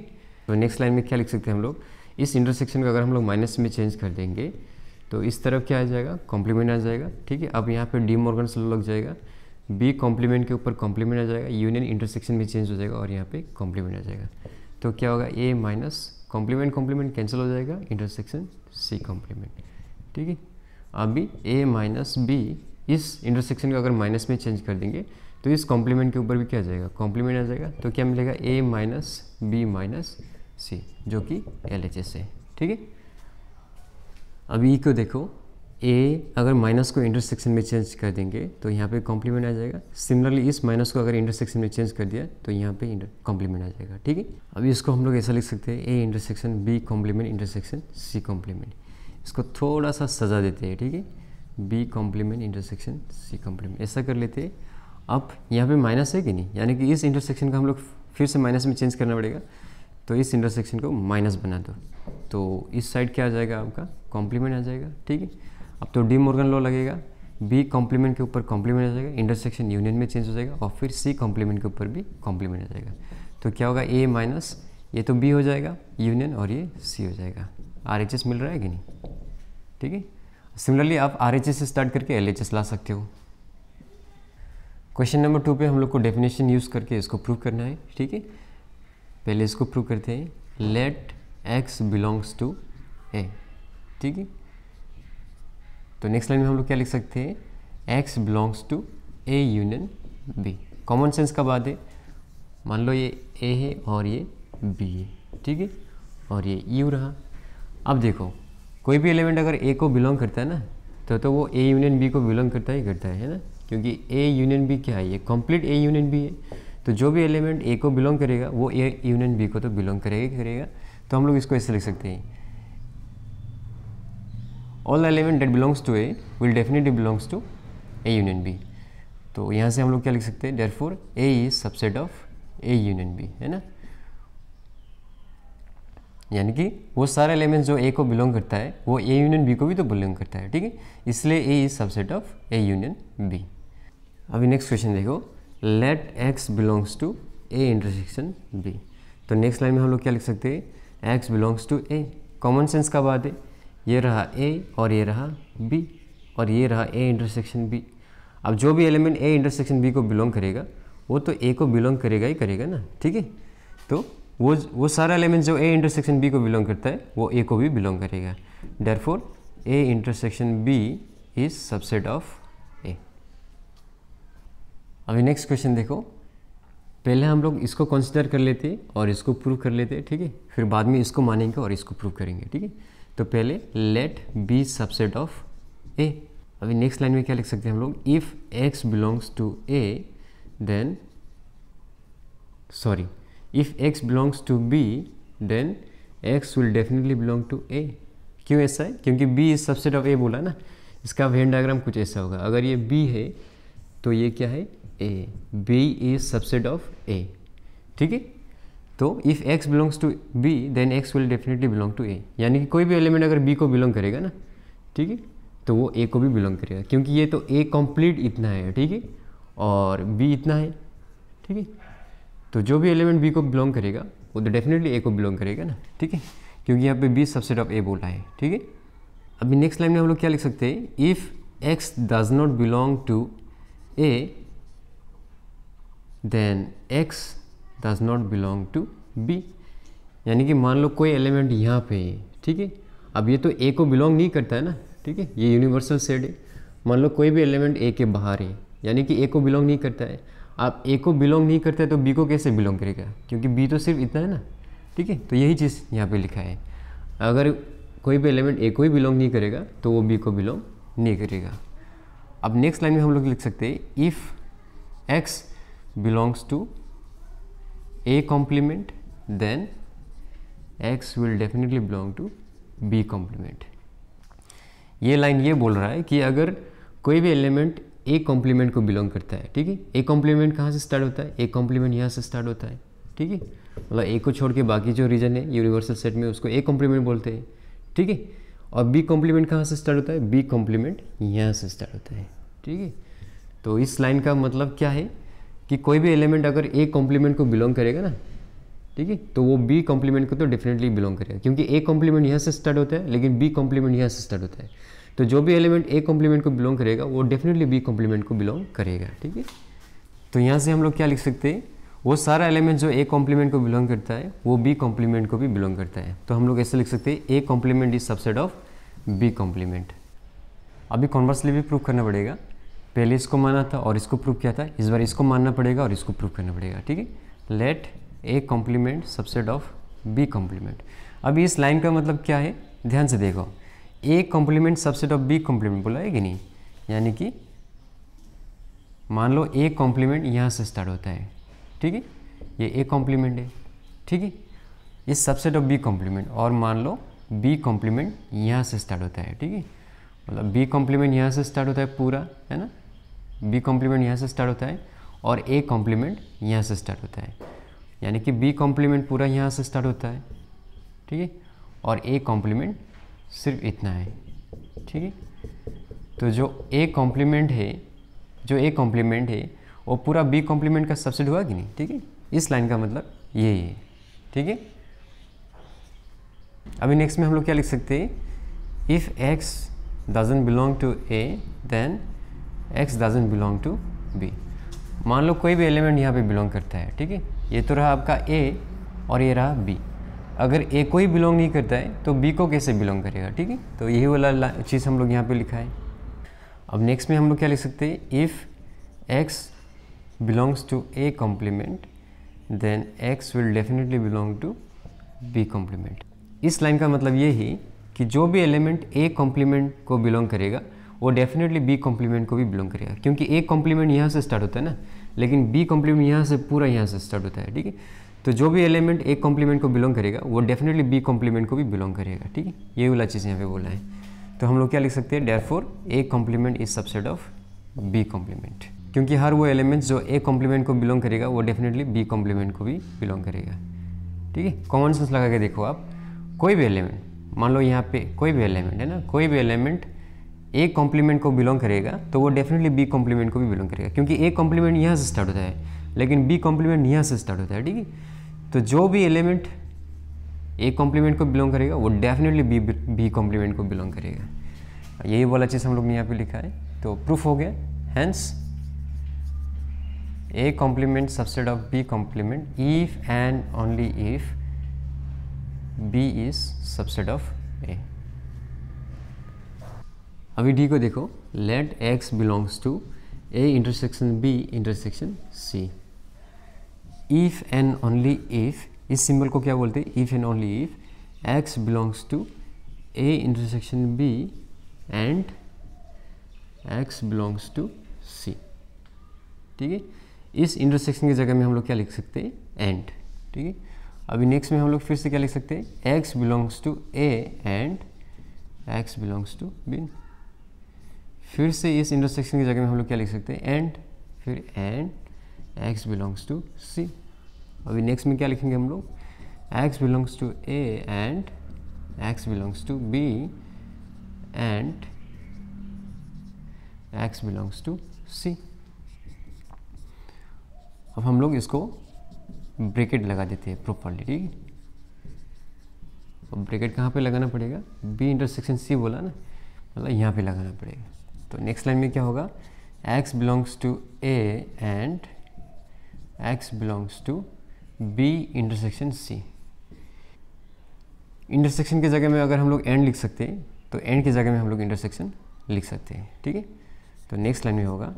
A: तो नेक्स्ट लाइन में क्या लिख सकते हैं हम लोग इस इंटरसेक्शन को अगर हम लोग माइनस में चेंज कर देंगे तो इस तरफ क्या आ जाएगा कॉम्प्लीमेंट आ जाएगा ठीक है अब यहाँ पे डी मॉर्गन स्लो लग जाएगा बी कॉम्प्लीमेंट के ऊपर कॉम्प्लीमेंट आ जाएगा यूनियन इंटरसेक्शन भी चेंज हो जाएगा और यहाँ पे कॉम्प्लीमेंट आ जाएगा तो क्या होगा A minus complement complement cancel हो जाएगा इंटरसेक्शन सी कॉम्प्लीमेंट ठीक है अभी ए माइनस बी इस इंटरसेक्शन को अगर माइनस में चेंज कर देंगे तो इस कॉम्प्लीमेंट के ऊपर भी क्या जाएगा कॉम्प्लीमेंट आ जाएगा तो क्या मिलेगा A minus B minus C जो कि एल एच एस है ठीक है अब ई e को देखो ए अगर माइनस को इंटरसेक्शन में चेंज कर देंगे तो यहाँ पे कॉम्प्लीमेंट आ जाएगा सिमिलरली इस माइनस को अगर इंटरसेक्शन में चेंज कर दिया तो यहाँ पे कॉम्प्लीमेंट आ जाएगा ठीक है अब इसको हम लोग ऐसा लिख सकते हैं A intersection B complement intersection C complement इसको थोड़ा सा सजा देते हैं ठीक है B complement intersection C complement ऐसा कर लेते हैं अब यहाँ पर माइनस है कि नहीं यानी कि इस इंटरसेक्शन का हम लोग फिर से माइनस में चेंज करना पड़ेगा तो इस इंटरसेक्शन को माइनस बना दो तो इस साइड क्या आ जाएगा आपका कॉम्प्लीमेंट आ जाएगा ठीक है अब तो डी मॉर्गन लॉ लगेगा बी कॉम्प्लीमेंट के ऊपर कॉम्प्लीमेंट आ जाएगा इंटरसेक्शन यूनियन में चेंज हो जाएगा और फिर सी कॉम्प्लीमेंट के ऊपर भी कॉम्प्लीमेंट आ जाएगा तो क्या होगा ए माइनस ये तो बी हो जाएगा यूनियन और ये सी हो जाएगा आर एच एस मिल रहा है कि नहीं ठीक है सिमिलरली आप आर एच एस से स्टार्ट करके एल एच एस ला सकते हो क्वेश्चन नंबर टू पे हम लोग को डेफिनेशन यूज़ करके इसको प्रूव करना है ठीक है पहले इसको प्रूव करते हैं let x belongs to A ठीक है तो नेक्स्ट लाइन में हम लोग क्या लिख सकते हैं x belongs to A union B common sense का बात है मान लो ये ए है और ये बी है ठीक है और ये यू रहा अब देखो कोई भी एलिमेंट अगर ए को बिलोंग करता है ना तो तो वो ए यूनियन बी को बिलोंग करता ही करता है है ना क्योंकि ए यूनियन बी क्या है ये कंप्लीट ए यूनियन बी है तो जो भी एलिमेंट ए को बिलोंग करेगा वो ए यूनियन बी को तो बिलोंग करेगा ही करेगा तो हम लोग इसको ऐसे लिख सकते हैं all element that belongs to A will definitely belongs to A union B तो यहाँ से हम लोग क्या लिख सकते हैं that for A is subset of A union B है ना यानी कि वो सारे एलिमेंट्स जो ए को बिलोंग करता है वो ए यूनियन बी को भी तो बिलोंग करता है ठीक है इसलिए A is subset of A union B अभी नेक्स्ट क्वेश्चन देखो let x belongs to A intersection B तो नेक्स्ट लाइन में हम लोग क्या लिख सकते हैं x belongs to A common sense का बात है ये रहा ए और ये रहा बी और ये रहा ए इंटरसेक्शन बी अब जो भी एलिमेंट ए इंटरसेक्शन बी को बिलोंग करेगा वो तो ए को बिलोंग करेगा ही करेगा ना ठीक है तो वो वो सारा एलिमेंट जो ए इंटरसेक्शन बी को बिलोंग करता है वो ए को भी बिलोंग करेगा for A intersection B is subset of A अभी नेक्स्ट क्वेश्चन देखो पहले हम लोग इसको कंसिडर कर लेते और इसको प्रूव कर लेते ठीक है फिर बाद में इसको मानेंगे और इसको प्रूव करेंगे ठीक है तो पहले let B subset of A अभी नेक्स्ट लाइन में क्या लिख सकते हैं हम लोग if x belongs to A then sorry if x belongs to B then x will definitely belong to A क्यों ऐसा है क्योंकि B is subset of A बोला ना इसका वेन डायग्राम कुछ ऐसा होगा अगर ये बी है तो ये क्या है A B is subset of A ठीक है तो if x belongs to B then x will definitely belong to A यानी कि कोई भी एलिमेंट अगर बी को बिलोंग करेगा ना ठीक है तो वो ए को भी बिलोंग करेगा क्योंकि ये तो ए कंप्लीट इतना है ठीक है और बी इतना है ठीक है तो जो भी एलिमेंट बी को बिलोंग करेगा वो तो डेफिनेटली ए को बिलोंग करेगा ना ठीक है क्योंकि यहाँ पे बी सबसेट ऑफ ए बोला है ठीक है अभी नेक्स्ट लाइन में हम लोग क्या लिख सकते हैं if x does not belong to A then x does not belong to b यानी कि मान लो कोई एलिमेंट यहाँ पे है ठीक है अब ये तो ए को बिलोंग नहीं करता है ना ठीक है ये यूनिवर्सल सेट है मान लो कोई भी एलिमेंट ए के बाहर है यानी कि ए को बिलोंग नहीं करता है आप ए को बिलोंग नहीं करता है तो बी को कैसे बिलोंग करेगा क्योंकि बी तो सिर्फ इतना है ना ठीक है तो यही चीज़ यहाँ पे लिखा है अगर कोई भी एलिमेंट ए को ही बिलोंग नहीं करेगा तो वो बी को बिलोंग नहीं करेगा अब नेक्स्ट लाइन में हम लोग लिख सकते हैं if x belongs to A complement then x will definitely belong to B complement ये लाइन ये बोल रहा है कि अगर कोई भी एलिमेंट ए कॉम्प्लीमेंट को बिलोंग करता है ठीक है ए कॉम्प्लीमेंट कहाँ से स्टार्ट होता है ए कॉम्प्लीमेंट यहाँ से स्टार्ट होता है ठीक है मतलब ए को छोड़ के बाकी जो रीजन है यूनिवर्सल सेट में उसको ए कॉम्प्लीमेंट बोलते हैं ठीक है और बी कॉम्प्लीमेंट कहाँ से स्टार्ट होता है बी कॉम्प्लीमेंट यहाँ से स्टार्ट होता है ठीक है तो इस लाइन का मतलब क्या है कि कोई भी एलिमेंट अगर ए कॉम्प्लीमेंट को बिलोंग करेगा ना ठीक है तो वो बी कॉम्प्लीमेंट को तो डेफिनेटली बिलोंग करेगा क्योंकि ए कॉम्प्लीमेंट यहाँ से स्टार्ट होता है लेकिन बी कॉम्प्लीमेंट यहाँ से स्टार्ट होता है तो जो भी एलिमेंट ए कॉम्प्लीमेंट को बिलोंग करेगा वो डेफिनेटली बी कॉम्प्लीमेंट को बिलोंग करेगा ठीक है तो यहाँ से हम लोग क्या लिख सकते हैं वो सारा एलिमेंट जो ए कॉम्प्लीमेंट को बिलोंग करता है वो बी कॉम्प्लीमेंट को भी बिलोंग करता है तो हम लोग ऐसे लिख सकते हैं A complement is subset of B complement अभी कॉन्वर्सली भी प्रूव करना पड़ेगा पहले इसको माना था और इसको प्रूव किया था इस बार इसको मानना पड़ेगा और इसको प्रूव करना पड़ेगा ठीक है let A complement subset of B complement अब इस लाइन का मतलब क्या है ध्यान से देखो A complement subset of B complement बोला है कि नहीं यानी कि मान लो ए कॉम्प्लीमेंट यहाँ से स्टार्ट होता है ठीक है ये ए कॉम्प्लीमेंट है ठीक है ये सबसेट ऑफ बी कॉम्प्लीमेंट और मान लो बी कॉम्प्लीमेंट यहाँ से स्टार्ट होता है ठीक है मतलब बी कॉम्प्लीमेंट यहाँ से स्टार्ट होता है पूरा है ना बी कॉम्प्लीमेंट यहाँ से स्टार्ट होता है और ए कॉम्प्लीमेंट यहाँ से स्टार्ट होता है यानी कि बी कॉम्प्लीमेंट पूरा यहाँ से स्टार्ट होता है ठीक है और ए कॉम्प्लीमेंट सिर्फ इतना है ठीक है तो जो ए कॉम्प्लीमेंट है जो ए कॉम्प्लीमेंट है वो पूरा बी कॉम्प्लीमेंट का सब्सिड हुआ कि नहीं ठीक है इस लाइन का मतलब यही है ठीक है अभी नेक्स्ट में हम लोग क्या लिख सकते हैं if x doesn't belong to A then x doesn't belong to B मान लो कोई भी एलिमेंट यहाँ पे बिलोंग करता है ठीक है ये तो रहा आपका ए और ये रहा बी अगर ए कोई बिलोंग नहीं करता है तो बी को कैसे बिलोंग करेगा ठीक है तो यही वाला चीज़ हम लोग यहाँ पे लिखा है अब नेक्स्ट में हम लोग क्या लिख सकते हैं if x belongs to A complement then x will definitely belong to B complement इस लाइन का मतलब ये ही कि जो भी एलिमेंट ए कॉम्प्लीमेंट को बिलोंग करेगा वो डेफिनेटली बी कॉम्प्लीमेंट को भी बिलोंग करेगा क्योंकि ए कॉम्प्लीमेंट यहाँ से स्टार्ट होता है ना लेकिन बी कॉम्प्लीमेंट यहाँ से पूरा यहाँ से स्टार्ट होता है ठीक है तो जो भी एलिमेंट एक कॉम्प्लीमेंट को बिलोंग करेगा वो डेफिनेटली बी कॉम्प्लीमेंट को भी बिलोंग करेगा ठीक है ये वाला चीज़ यहाँ पे बोला है तो हम लोग क्या लिख सकते हैं for A complement is subset of B complement क्योंकि हर वो एलिमेंट्स जो ए कॉम्प्लीमेंट को बिलोंग करेगा वो डेफिनेटली बी कॉम्प्लीमेंट को भी बिलोंग करेगा ठीक है कॉमन सेंस लगा के देखो आप कोई भी एलिमेंट मान लो यहाँ पे कोई भी एलिमेंट है ना कोई भी एलिमेंट ए कॉम्प्लीमेंट को बिलोंग करेगा तो वो डेफिनेटली बी कॉम्प्लीमेंट को भी बिलोंग करेगा क्योंकि ए कॉम्प्लीमेंट यहाँ से स्टार्ट होता है लेकिन बी कॉम्प्लीमेंट यहाँ से स्टार्ट होता है ठीक है तो जो भी एलिमेंट ए कॉम्प्लीमेंट को बिलोंग करेगा वो डेफिनेटली बी बी कॉम्प्लीमेंट को बिलोंग करेगा यही वाला चीज़ हम लोग ने यहाँ पे लिखा है तो प्रूफ हो गया hence A complement subset of B complement if and only if B is subset of अभी डी को देखो let x belongs to A intersection B intersection C if and only if इस सिंबल को क्या बोलते हैं if and only if x belongs to A intersection B and x belongs to C ठीक है इस इंटरसेक्शन की जगह में हम लोग क्या लिख सकते हैं एंड ठीक है अभी नेक्स्ट में हम लोग फिर से क्या लिख सकते हैं x belongs to A and x belongs to B फिर से इस इंटरसेक्शन की जगह में हम लोग क्या लिख सकते हैं एंड फिर and x belongs to C अभी नेक्स्ट में क्या लिखेंगे हम लोग x belongs to A and x belongs to B and x belongs to C अब हम लोग इसको ब्रेकेट लगा देते हैं प्रॉपरली ठीक है और ब्रेकेट कहाँ पे लगाना पड़ेगा बी इंटरसेक्शन सी बोला ना मतलब यहाँ पे लगाना पड़ेगा तो नेक्स्ट लाइन में क्या होगा x belongs to A and x belongs to B intersection C intersection की जगह में अगर हम लोग एंड लिख सकते हैं तो एंड की जगह में हम लोग इंटरसेक्शन लिख सकते हैं ठीक है तो नेक्स्ट लाइन में होगा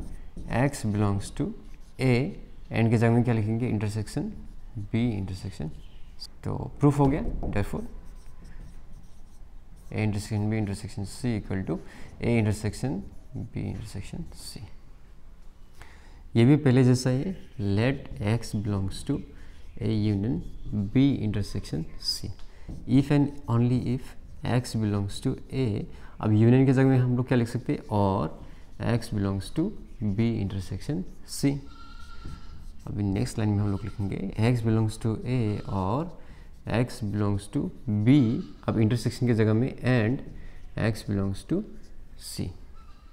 A: x belongs to A and की जगह में क्या लिखेंगे इंटरसेक्शन बी इंटरसेक्शन तो प्रूफ हो गया therefore A intersection B intersection C equal to A intersection B intersection C ये भी पहले जैसा ही है let x belongs to A union B intersection C if and only if x belongs to A अब union के जगह में हम लोग क्या लिख सकते हैं और x belongs to B intersection C अभी नेक्स्ट लाइन में हम लोग लिखेंगे एक्स बिलोंग्स टू ए और एक्स बिलोंग्स टू बी अब इंटरसेक्शन की जगह में and x belongs to C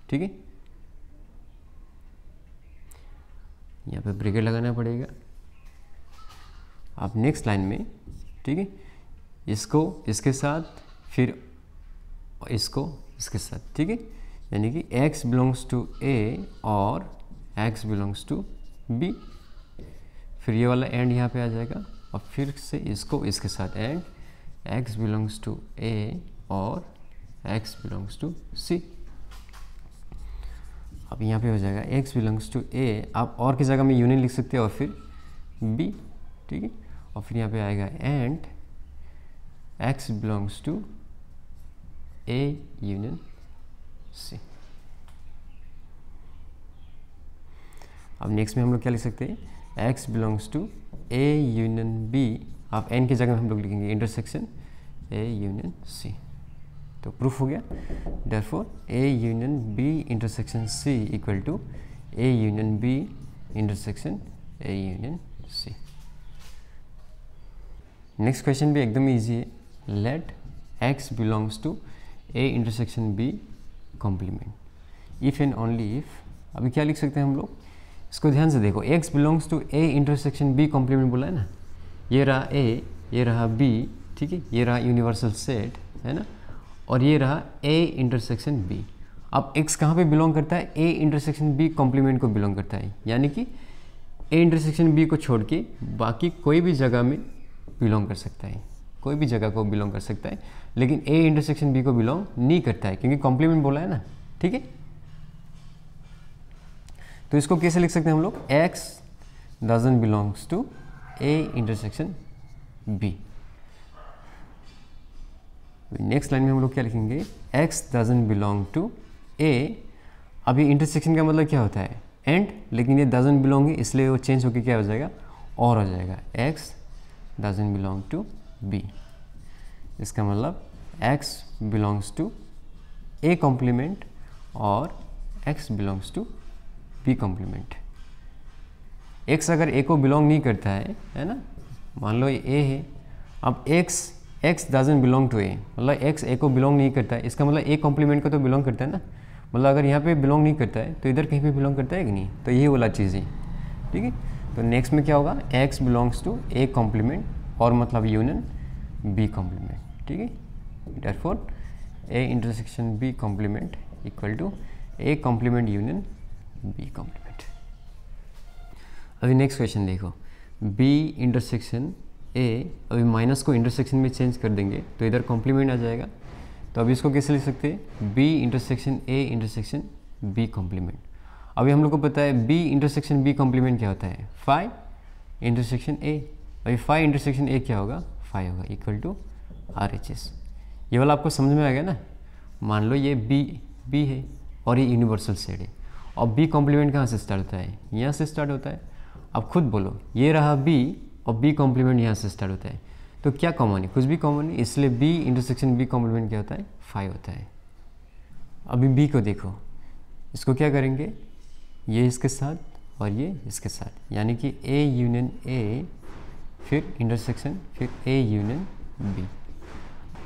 A: ठीक है यहाँ पे ब्रेकेट लगाना पड़ेगा आप नेक्स्ट लाइन में ठीक है इसको इसके साथ फिर इसको इसके साथ ठीक है यानी कि x बिलोंग्स टू a और x बिलोंग्स टू b फिर ये वाला एंड यहाँ पे आ जाएगा और फिर से इसको इसके साथ and x belongs to a और x बिलोंग्स टू c अब यहाँ पे हो जाएगा एक्स बिलोंग्स टू ए आप और की जगह में यूनियन लिख सकते हो और फिर बी ठीक है और फिर यहाँ पे आएगा and x belongs to A union C अब नेक्स्ट में हम लोग क्या लिख सकते हैं x belongs to A union B आप एन की जगह में हम लोग लिखेंगे इंटरसेक्शन ए यूनियन सी तो प्रूफ हो गया therefore A union B intersection C equal to A union B intersection A union C next question भी एकदम ईजी है let x belongs to A intersection B complement if and only if अभी क्या लिख सकते हैं हम लोग इसको ध्यान से देखो x belongs to A intersection B complement बोला है ना ये रहा ए ये रहा बी ठीक है ये रहा यूनिवर्सल सेट है ना और ये रहा ए इंटरसेक्शन बी अब एक्स कहाँ पे बिलोंग करता है ए इंटरसेक्शन बी कॉम्प्लीमेंट को बिलोंग करता है यानी कि ए इंटरसेक्शन बी को छोड़ के बाकी कोई भी जगह में बिलोंग कर सकता है कोई भी जगह को बिलोंग कर सकता है लेकिन ए इंटरसेक्शन बी को बिलोंग नहीं करता है क्योंकि कॉम्प्लीमेंट बोला है ना ठीक है तो इसको कैसे लिख सकते हैं हम लोग x doesn't belongs to A intersection B next line में हम लोग क्या लिखेंगे x doesn't belong to A अभी इंटरसेक्शन का मतलब क्या होता है एंड लेकिन ये डजेंट बिलोंग है इसलिए वो चेंज होकर क्या हो जाएगा और हो जाएगा x doesn't belong to B इसका मतलब x belongs to A complement और x belongs to B complement x अगर ए को बिलोंग नहीं करता है है ना मान लो ये ए है अब x x doesn't belong to A मतलब एक्स ए को बिलोंग नहीं करता है इसका मतलब ए कॉम्प्लीमेंट को तो बिलोंग करता है ना मतलब अगर यहाँ पे बिलोंग नहीं करता है तो इधर कहीं पे बिलोंग करता है कि नहीं तो ये वाला चीज़ है ठीक है तो नेक्स्ट में क्या होगा x belongs to A complement और मतलब यूनियन बी कॉम्प्लीमेंट ठीक है for A intersection B complement equal to A complement union B complement अभी नेक्स्ट क्वेश्चन देखो बी इंटरसेक्शन ए अभी माइनस को इंटरसेक्शन में चेंज कर देंगे तो इधर कॉम्प्लीमेंट आ जाएगा तो अभी इसको कैसे लिख सकते हैं B intersection A intersection B complement अभी हम लोग को पता है बी इंटरसेक्शन बी कॉम्प्लीमेंट क्या होता है फाइव इंटरसेक्शन ए अभी फाइव इंटरसेक्शन ए क्या होगा फाइव होगा equal to R H S ये वाला आपको समझ में आ गया ना मान लो ये बी बी है और ये यूनिवर्सल सेट है और बी कॉम्प्लीमेंट कहाँ से स्टार्ट होता है यहाँ से स्टार्ट होता है अब खुद बोलो ये रहा बी और बी कॉम्प्लीमेंट यहाँ से स्टार्ट होता है तो क्या कॉमन है कुछ भी कॉमन नहीं इसलिए बी इंटरसेक्शन बी कॉम्प्लीमेंट क्या होता है फाइव होता है अभी बी को देखो इसको क्या करेंगे ये इसके साथ और ये इसके साथ यानी कि ए यूनियन ए फिर इंटरसेक्शन फिर ए यूनियन बी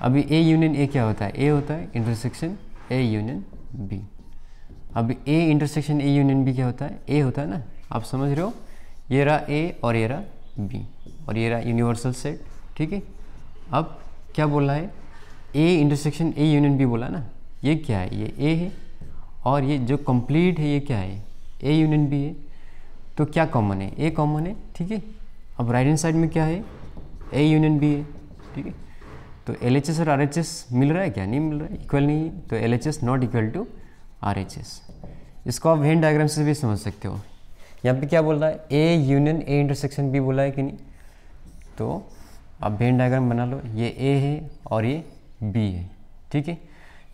A: अभी ए यूनियन ए क्या होता है ए होता है इंटरसेक्शन ए यूनियन बी अभी A intersection A union B क्या होता है ए होता है ना आप समझ रहे हो ये रहा ए और ये रहा बी और ये रहा यूनिवर्सल सेट ठीक है अब क्या बोल रहा है A intersection A union B बोला ना ये क्या है ये ए है और ये जो कंप्लीट है ये क्या है ए यूनियन बी है तो क्या कॉमन है ए कॉमन है ठीक है अब राइट हैंड साइड में क्या है ए यूनियन बी है ठीक है तो एल और आर मिल रहा है क्या नहीं मिल रहा है इक्वल नहीं है तो L not equal to R इसको आप वेन डायग्राम से भी समझ सकते हो यहाँ पे क्या बोल रहा है A union A intersection B बोला है कि नहीं तो आप भेन डायग्राम बना लो ये ए है और ये बी है ठीक है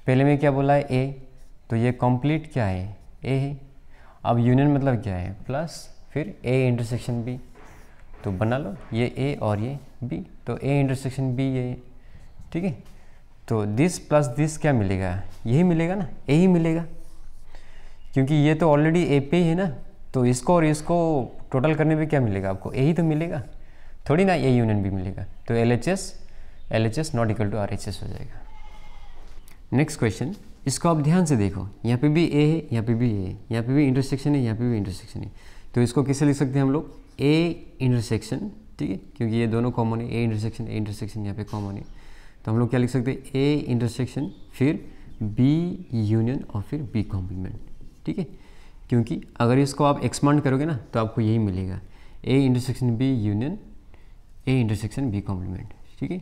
A: पहले में क्या बोला है ए तो ये कंप्लीट क्या है ए है अब यूनियन मतलब क्या है प्लस फिर ए इंटरसेक्शन बी तो बना लो ये ए और ये बी तो ए इंटरसेक्शन बी ये ठीक है तो दिस प्लस दिस क्या मिलेगा यही मिलेगा ना ए ही मिलेगा क्योंकि ये तो ऑलरेडी ए पे ही है ना तो इसको और इसको टोटल करने पे क्या मिलेगा आपको ए ही तो मिलेगा थोड़ी ना ए यूनियन बी मिलेगा तो L H S L H S not equal to R H S हो जाएगा नेक्स्ट क्वेश्चन इसको आप ध्यान से देखो यहाँ पे भी ए है यहाँ पे भी ए है यहाँ पे भी इंटरसेक्शन है यहाँ पे भी इंटरसेक्शन है तो इसको कैसे लिख सकते हैं हम लोग ए इंटरसेक्शन ठीक है क्योंकि ये दोनों कॉमन है ए इंटरसेक्शन ए इंटरसेक्शन यहाँ पे कॉमन है तो हम लोग क्या लिख सकते हैं ए इंटरसेक्शन फिर बी यूनियन और फिर बी कॉम्प्लीमेंट ठीक है क्योंकि अगर इसको आप एक्सपांड करोगे ना तो आपको यही मिलेगा A intersection B union A intersection B complement ठीक है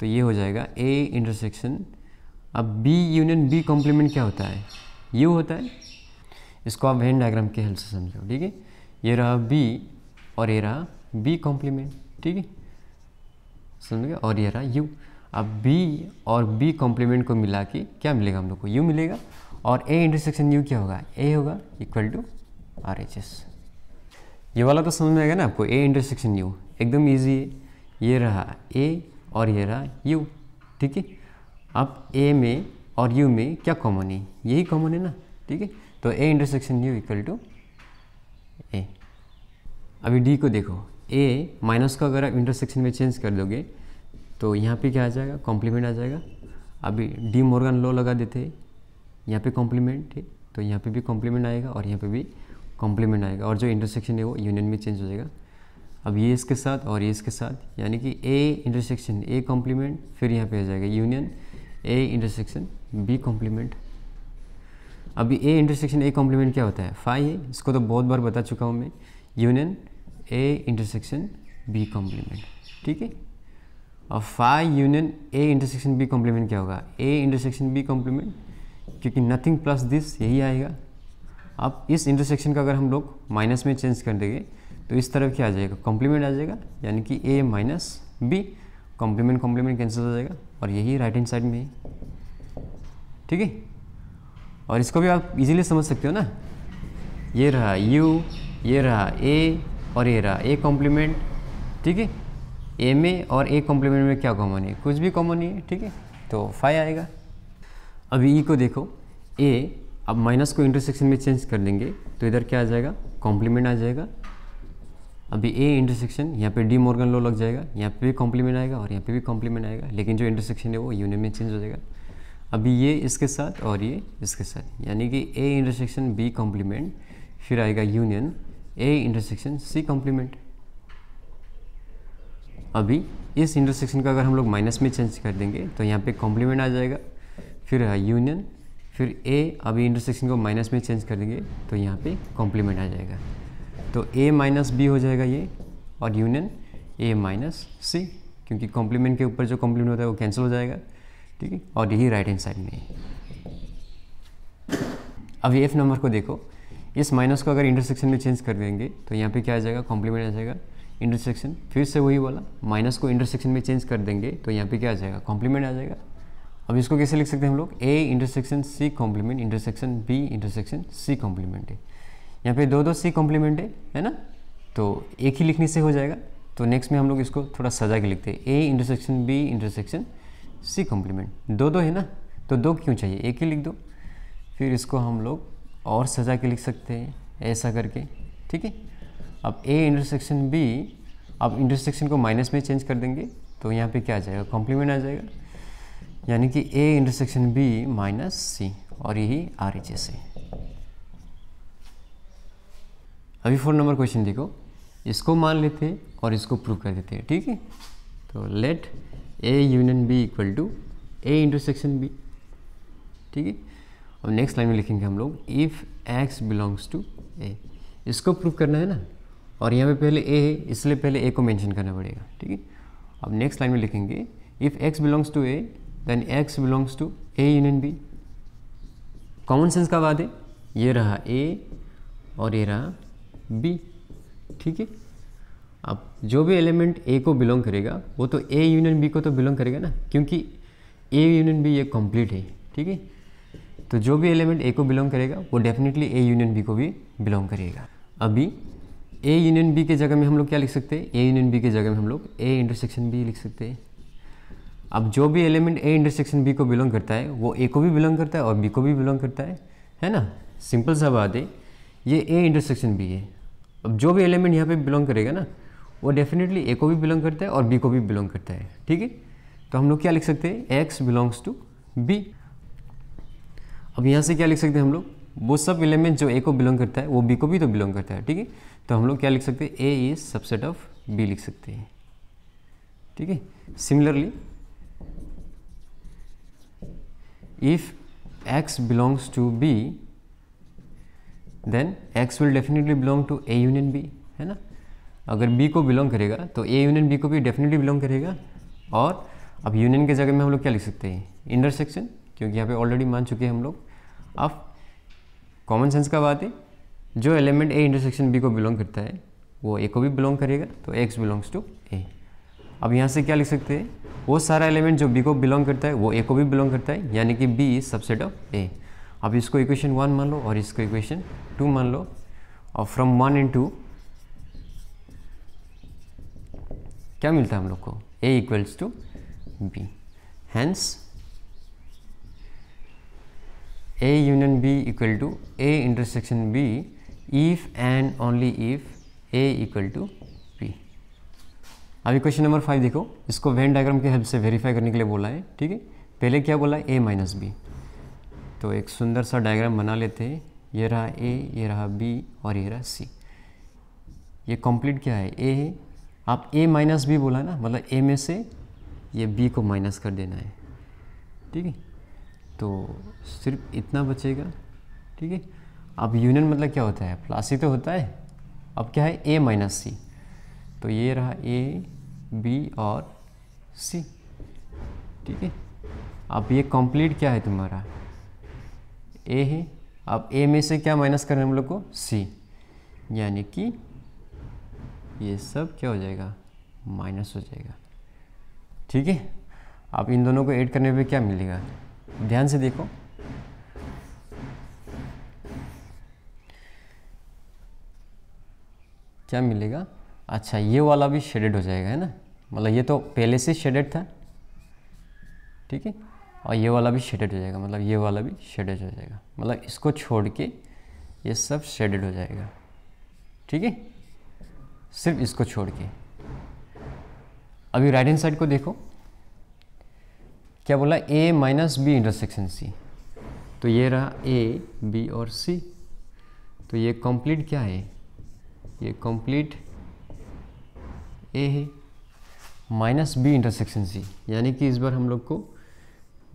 A: तो ये हो जाएगा ए इंटरसेक्शन अब बी यूनियन बी कॉम्प्लीमेंट क्या होता है यू होता है इसको आप वेन डायग्राम के हेल्प से समझो ठीक है ये रहा बी और ये रहा बी कॉम्प्लीमेंट ठीक है समझ गए और ये रहा यू अब बी और बी कॉम्प्लीमेंट को मिला के क्या मिलेगा हम लोग को यू मिलेगा और ए इंटरसेक्शन यू क्या होगा ए होगा equal to R H S ये वाला तो समझ में आएगा ना आपको ए इंटरसेक्शन यू एकदम ईजी है ये रहा ए और ये रहा यू ठीक है अब ए में और यू में क्या कॉमन है यही कॉमन है ना ठीक है तो A intersection U equal to A अभी डी को देखो ए माइनस को अगर आप इंटरसेक्शन में चेंज कर दोगे तो यहाँ पे क्या आ जाएगा कॉम्प्लीमेंट आ जाएगा अभी डी मोर्गन लॉ लगा देते हैं यहाँ पे कॉम्प्लीमेंट है तो यहाँ पे भी कॉम्प्लीमेंट आएगा और यहाँ पे भी कॉम्प्लीमेंट आएगा और जो इंटरसेक्शन है वो यूनियन में चेंज हो जाएगा अब ये इसके साथ और ये इसके साथ यानी कि ए इंटरसेक्शन ए कॉम्प्लीमेंट फिर यहाँ पे आ जाएगा union A intersection B complement अभी ए इंटरसेक्शन ए कॉम्प्लीमेंट क्या होता है फाइव है इसको तो बहुत बार बता चुका हूँ मैं union A intersection B complement ठीक है और five union A intersection B complement क्या होगा ए इंटरसेक्शन बी कॉम्प्लीमेंट क्योंकि नथिंग प्लस दिस यही आएगा अब इस इंटरसेक्शन का अगर हम लोग माइनस में चेंज कर देंगे तो इस तरह क्या आ जाएगा कॉम्प्लीमेंट आ जाएगा यानी कि A minus B complement complement cancel हो जाएगा और यही राइट हैंड साइड में है ठीक है और इसको भी आप इजीली समझ सकते हो ना ये रहा यू ये रहा ए और ये रहा ए कॉम्प्लीमेंट ठीक है ए में और ए कॉम्प्लीमेंट में क्या कॉमन है कुछ भी कॉमन नहीं है ठीक है तो फाइव आएगा अभी ई e को देखो ए अब माइनस को इंटरसेक्शन में चेंज कर देंगे तो इधर क्या आ जाएगा कॉम्प्लीमेंट आ जाएगा अभी ए इंटरसेक्शन यहाँ पे डी मॉर्गन लो लग जाएगा यहाँ पे भी कॉम्प्लीमेंट आएगा और यहाँ पे भी कॉम्प्लीमेंट आएगा लेकिन जो इंटरसेक्शन है वो यूनियन में चेंज हो जाएगा अभी ये इसके साथ और ये इसके साथ यानी कि ए इंटरसेक्शन बी कॉम्प्लीमेंट फिर आएगा union A intersection C complement अभी इस इंटरसेक्शन का अगर हम लोग माइनस में चेंज कर देंगे तो यहाँ पे कॉम्प्लीमेंट आ जाएगा फिर यूनियन फिर ए अभी इंटरसेक्शन को माइनस में चेंज कर देंगे तो यहाँ पे कॉम्प्लीमेंट आ जाएगा तो a माइनस बी हो जाएगा ये और यूनियन a माइनस सी क्योंकि कॉम्प्लीमेंट के ऊपर जो कॉम्प्लीमेंट होता है वो कैंसिल हो जाएगा ठीक है और यही राइट हैंड साइड में अब ये एफ नंबर को देखो इस माइनस को अगर इंटरसेक्शन में चेंज कर देंगे तो यहाँ पे क्या आ जाएगा कॉम्प्लीमेंट आ जाएगा इंटरसेक्शन फिर से वही वाला माइनस को इंटरसेक्शन में चेंज कर देंगे तो यहाँ पे क्या आ जाएगा कॉम्प्लीमेंट आ जाएगा अब इसको कैसे लिख सकते हैं हम लोग A intersection C complement intersection B intersection C complement है यहाँ पे दो दो सी कॉम्प्लीमेंट है है ना तो एक ही लिखने से हो जाएगा तो नेक्स्ट में हम लोग इसको थोड़ा सजा के लिखते हैं A intersection B intersection C complement दो दो है ना तो दो क्यों चाहिए एक ही लिख दो फिर इसको हम लोग और सजा के लिख सकते हैं ऐसा करके ठीक है अब ए इंटरसेक्शन बी अब इंटरसेक्शन को माइनस में चेंज कर देंगे तो यहाँ पे क्या आ जाएगा कॉम्प्लीमेंट आ जाएगा यानी कि A intersection B minus C और यही आर एच एस है अभी फोर नंबर क्वेश्चन देखो इसको मान लेते और इसको प्रूव कर देते हैं ठीक है तो let A union B equal to A intersection B ठीक है अब नेक्स्ट लाइन में लिखेंगे हम लोग if x belongs to A इसको प्रूव करना है ना और यहाँ पे पहले ए है इसलिए पहले ए को मेंशन करना पड़ेगा ठीक है अब नेक्स्ट लाइन में लिखेंगे if x belongs to A then x belongs to A union B common sense का बात है ये रहा ए और ये रहा बी ठीक है अब जो भी एलिमेंट ए को बिलोंग करेगा वो तो ए यूनियन बी को तो बिलोंग करेगा ना क्योंकि ए यूनियन बी ये कंप्लीट है ठीक है तो जो भी एलिमेंट ए को बिलोंग करेगा वो डेफिनेटली ए यूनियन बी को भी बिलोंग करेगा अभी ए यूनियन बी के जगह में हम लोग क्या लिख सकते हैं ए यूनियन बी के जगह में हम लोग ए इंटरसेक्शन बी लिख सकते हैं अब जो भी एलिमेंट ए इंटरसेक्शन बी को बिलोंग करता है वो ए को भी बिलोंग करता है और बी को भी बिलोंग करता है है ना सिंपल सा बात है ये ए इंटरसेक्शन बी है अब जो भी एलिमेंट यहाँ पे बिलोंग करेगा ना वो डेफिनेटली ए को भी बिलोंग करता है और बी को भी बिलोंग करता है ठीक है तो हम लोग क्या लिख सकते हैं एक्स बिलोंग्स टू बी अब यहाँ से क्या लिख सकते हैं हम लोग वो सब एलिमेंट जो ए को बिलोंग करता है वो बी को भी तो बिलोंग करता है ठीक है तो हम लोग क्या लिख सकते हैं A is subset of B लिख सकते हैं ठीक है similarly if x belongs to B then x will definitely belong to A union B है ना अगर बी को बिलोंग करेगा तो ए यूनियन बी को भी डेफिनेटली बिलोंग करेगा और अब यूनियन के जगह में हम लोग क्या लिख सकते हैं इंटरसेक्शन क्योंकि यहाँ पे ऑलरेडी मान चुके हैं हम लोग अब कॉमन सेंस का बात है जो एलिमेंट ए इंटरसेक्शन बी को बिलोंग करता है वो ए को भी बिलोंग करेगा तो एक्स बिलोंग्स टू ए अब यहाँ से क्या लिख सकते हैं वो सारा एलिमेंट जो बी को बिलोंग करता है वो ए को भी बिलोंग करता है यानी कि B is subset of A अब इसको इक्वेशन वन मान लो और इसको इक्वेशन टू मान लो और फ्रॉम वन एंड टू क्या मिलता है हम लोग को A equals to B hence A union B equal to A intersection B if and only if A equal to B अभी क्वेश्चन नंबर फाइव देखो इसको वेन डायग्राम के हेल्प से वेरीफाई करने के लिए बोला है ठीक है पहले क्या बोला है ए माइनस बी तो एक सुंदर सा डायग्राम बना लेते हैं ये रहा ए ये रहा बी और ये रहा सी ये कंप्लीट क्या है ए है आप ए माइनस बी बोला ना मतलब ए में से ये बी को माइनस कर देना है ठीक है तो सिर्फ इतना बचेगा ठीक है अब यूनियन मतलब क्या होता है प्लासी तो होता है अब क्या है ए माइनस सी तो ये रहा ए बी और सी ठीक है अब ये कंप्लीट क्या है तुम्हारा ए है अब ए में से क्या माइनस करें हम लोग को सी यानी कि ये सब क्या हो जाएगा माइनस हो जाएगा ठीक है अब इन दोनों को ऐड करने पे क्या मिलेगा ध्यान से देखो क्या मिलेगा अच्छा ये वाला भी शेडेड हो जाएगा है ना मतलब ये तो पहले से शेडेड था ठीक है और ये वाला भी शेडेड हो जाएगा मतलब ये वाला भी शेडेड हो जाएगा मतलब इसको छोड़ के ये सब शेडेड हो जाएगा ठीक है सिर्फ इसको छोड़ के अभी राइट हैंड साइड को देखो क्या बोला A minus B intersection C तो ये रहा ए बी और सी तो ये कंप्लीट क्या है ये कंप्लीट ए है माइनस बी इंटरसेक्शन सी यानी कि इस बार हम लोग को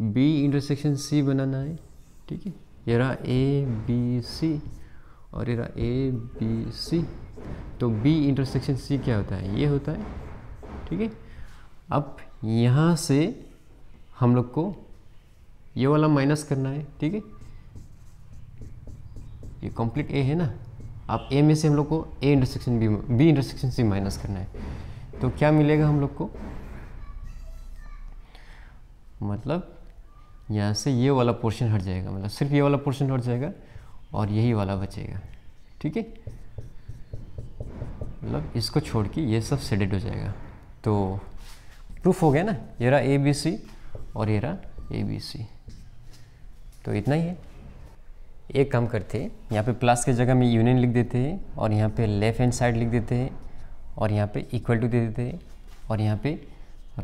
A: बी इंटरसेक्शन सी बनाना है ठीक है ये रहा ए बी सी और ये रहा ए बी सी तो बी इंटरसेक्शन सी क्या होता है ये होता है ठीक है अब यहाँ से हम लोग को ये वाला माइनस करना है ठीक है ये कंप्लीट ए है ना अब ए में से हम लोग को A intersection B B intersection C minus करना है तो क्या मिलेगा हम लोग को मतलब यहाँ से ये वाला पोर्शन हट जाएगा मतलब सिर्फ ये वाला पोर्शन हट जाएगा और यही वाला बचेगा ठीक है मतलब इसको छोड़ के ये सब सेडेड हो जाएगा तो प्रूफ हो गया ना ये रहा ए बी सी और ये रहा ए बी सी तो इतना ही है एक काम करते हैं यहाँ पे प्लस की जगह में यूनियन लिख देते हैं और यहाँ पे लेफ़्ट हैंड साइड लिख देते हैं और यहाँ पे इक्वल टू दे देते हैं और यहाँ पे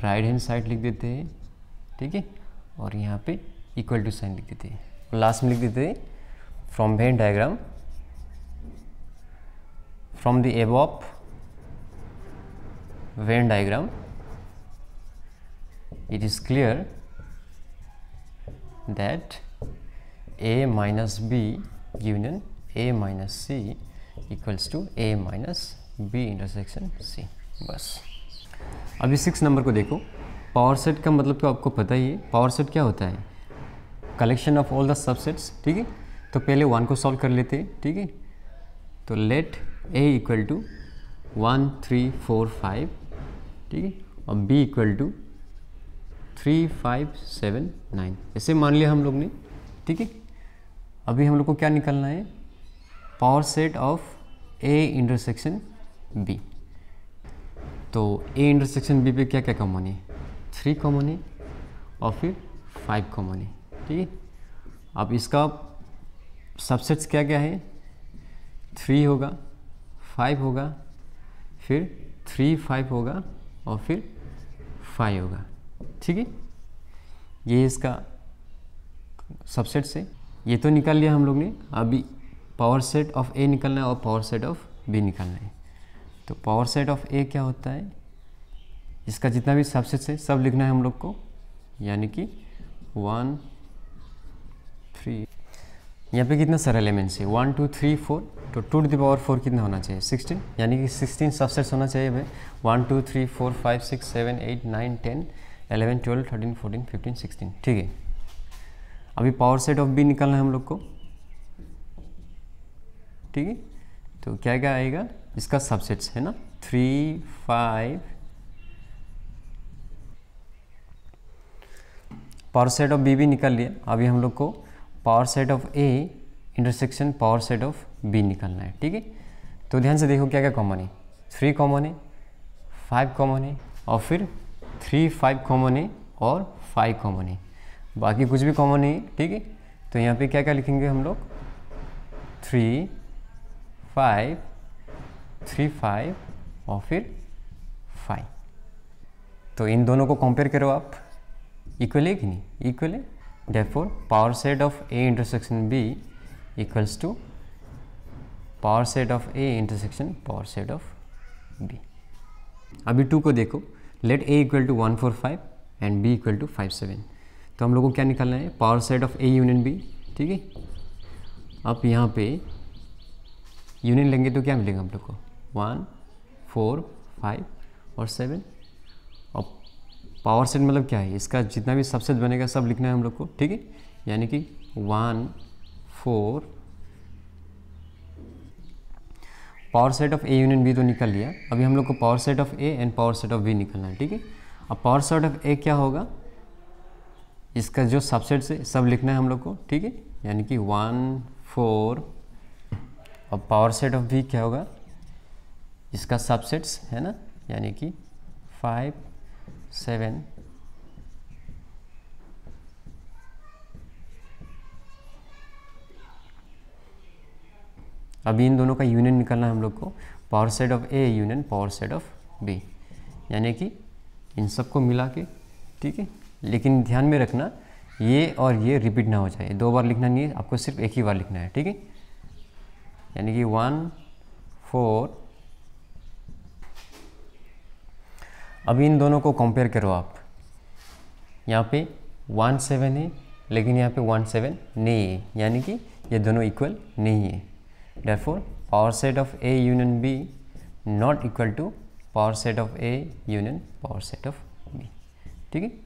A: राइट हैंड साइड लिख देते हैं ठीक है और यहाँ पे इक्वल टू साइन लिख देते हैं लास्ट में लिख देते हैं from Venn diagram from the above Venn diagram it is clear that A minus B union A minus C equals to A minus B intersection C बस अभी सिक्स नंबर को देखो पावर सेट का मतलब तो आपको पता ही है पावर सेट क्या होता है collection of all the subsets ठीक है तो पहले वन को सॉल्व कर लेते हैं ठीक है तो let A equal to one three four five ठीक है और B equal to three five seven nine ऐसे मान लिया हम लोग ने ठीक है अभी हम लोग को क्या निकलना है power set of A intersection B तो ए इंटरसेक्शन बी पे क्या क्या होनी है थ्री कॉमन है और फिर फाइव कॉमन है ठीक है अब इसका सबसेट्स क्या क्या है थ्री होगा फाइव होगा फिर थ्री फाइव होगा और फिर फाइव होगा ठीक है ये इसका सबसेट से ये तो निकाल लिया हम लोग ने अभी पावर सेट ऑफ ए निकालना है और पावर सेट ऑफ बी निकालना है तो पावर सेट ऑफ ए क्या होता है इसका जितना भी सबसेट्स है सब लिखना है हम लोग को यानी कि वन थ्री यहाँ पे कितना सारे एलिमेंट्स है वन टू थ्री फोर तो two to the power four कितना होना चाहिए सिक्सटीन यानी कि सिक्सटीन सबसेट्स होना चाहिए भाई one two three four five six seven eight nine ten eleven twelve thirteen fourteen fifteen sixteen ठीक है अभी पावर सेट ऑफ बी निकालना है हम लोग को ठीक है तो क्या क्या आएगा इसका सबसेट्स है ना three five power set of B भी निकाल लिया अभी हम लोग को power set of A intersection power set of B निकालना है ठीक है तो ध्यान से देखो क्या क्या कॉमन है थ्री कॉमन है फाइव कॉमन है और फिर थ्री फाइव कॉमन है और फाइव कॉमन है बाकी कुछ भी कॉमन है ठीक है तो यहाँ पे क्या क्या लिखेंगे हम लोग थ्री फाइव थ्री फाइव और फिर फाइव तो इन दोनों को कंपेयर करो आप इक्वल है कि नहीं इक्वल है therefore power set of A intersection B equals to power set of A intersection power set of B अभी टू को देखो let A equal to one four five and B equal to five seven तो हम लोगों को क्या निकालना है power set of A union B ठीक है अब यहाँ पे यूनियन लेंगे तो क्या मिलेगा हम लोग को वन फोर फाइव और सेवन पावर सेट मतलब क्या है इसका जितना भी सबसेट बनेगा सब लिखना है हम लोग को ठीक है यानी कि one four power set of A union B तो निकल लिया अभी हम लोग को power set of A and power set of B निकलना है ठीक है अब पावर सेट ऑफ ए क्या होगा इसका जो सबसेट से सब लिखना है हम लोग को ठीक है यानी कि वन फोर और पावर सेट ऑफ बी क्या होगा इसका सबसेट्स है ना यानी कि फाइव seven अभी इन दोनों का यूनियन निकालना है हम लोग को power set of A union power set of B यानी कि इन सबको मिला के ठीक है लेकिन ध्यान में रखना ये और ये रिपीट ना हो जाए दो बार लिखना नहीं है आपको सिर्फ एक ही बार लिखना है ठीक है यानी कि वन फोर अब इन दोनों को कंपेयर करो आप यहाँ पे वन सेवन है लेकिन यहाँ पे वन सेवन नहीं है यानी कि ये दोनों इक्वल नहीं है therefore power set of A union B not equal to power set of A union power set of B ठीक है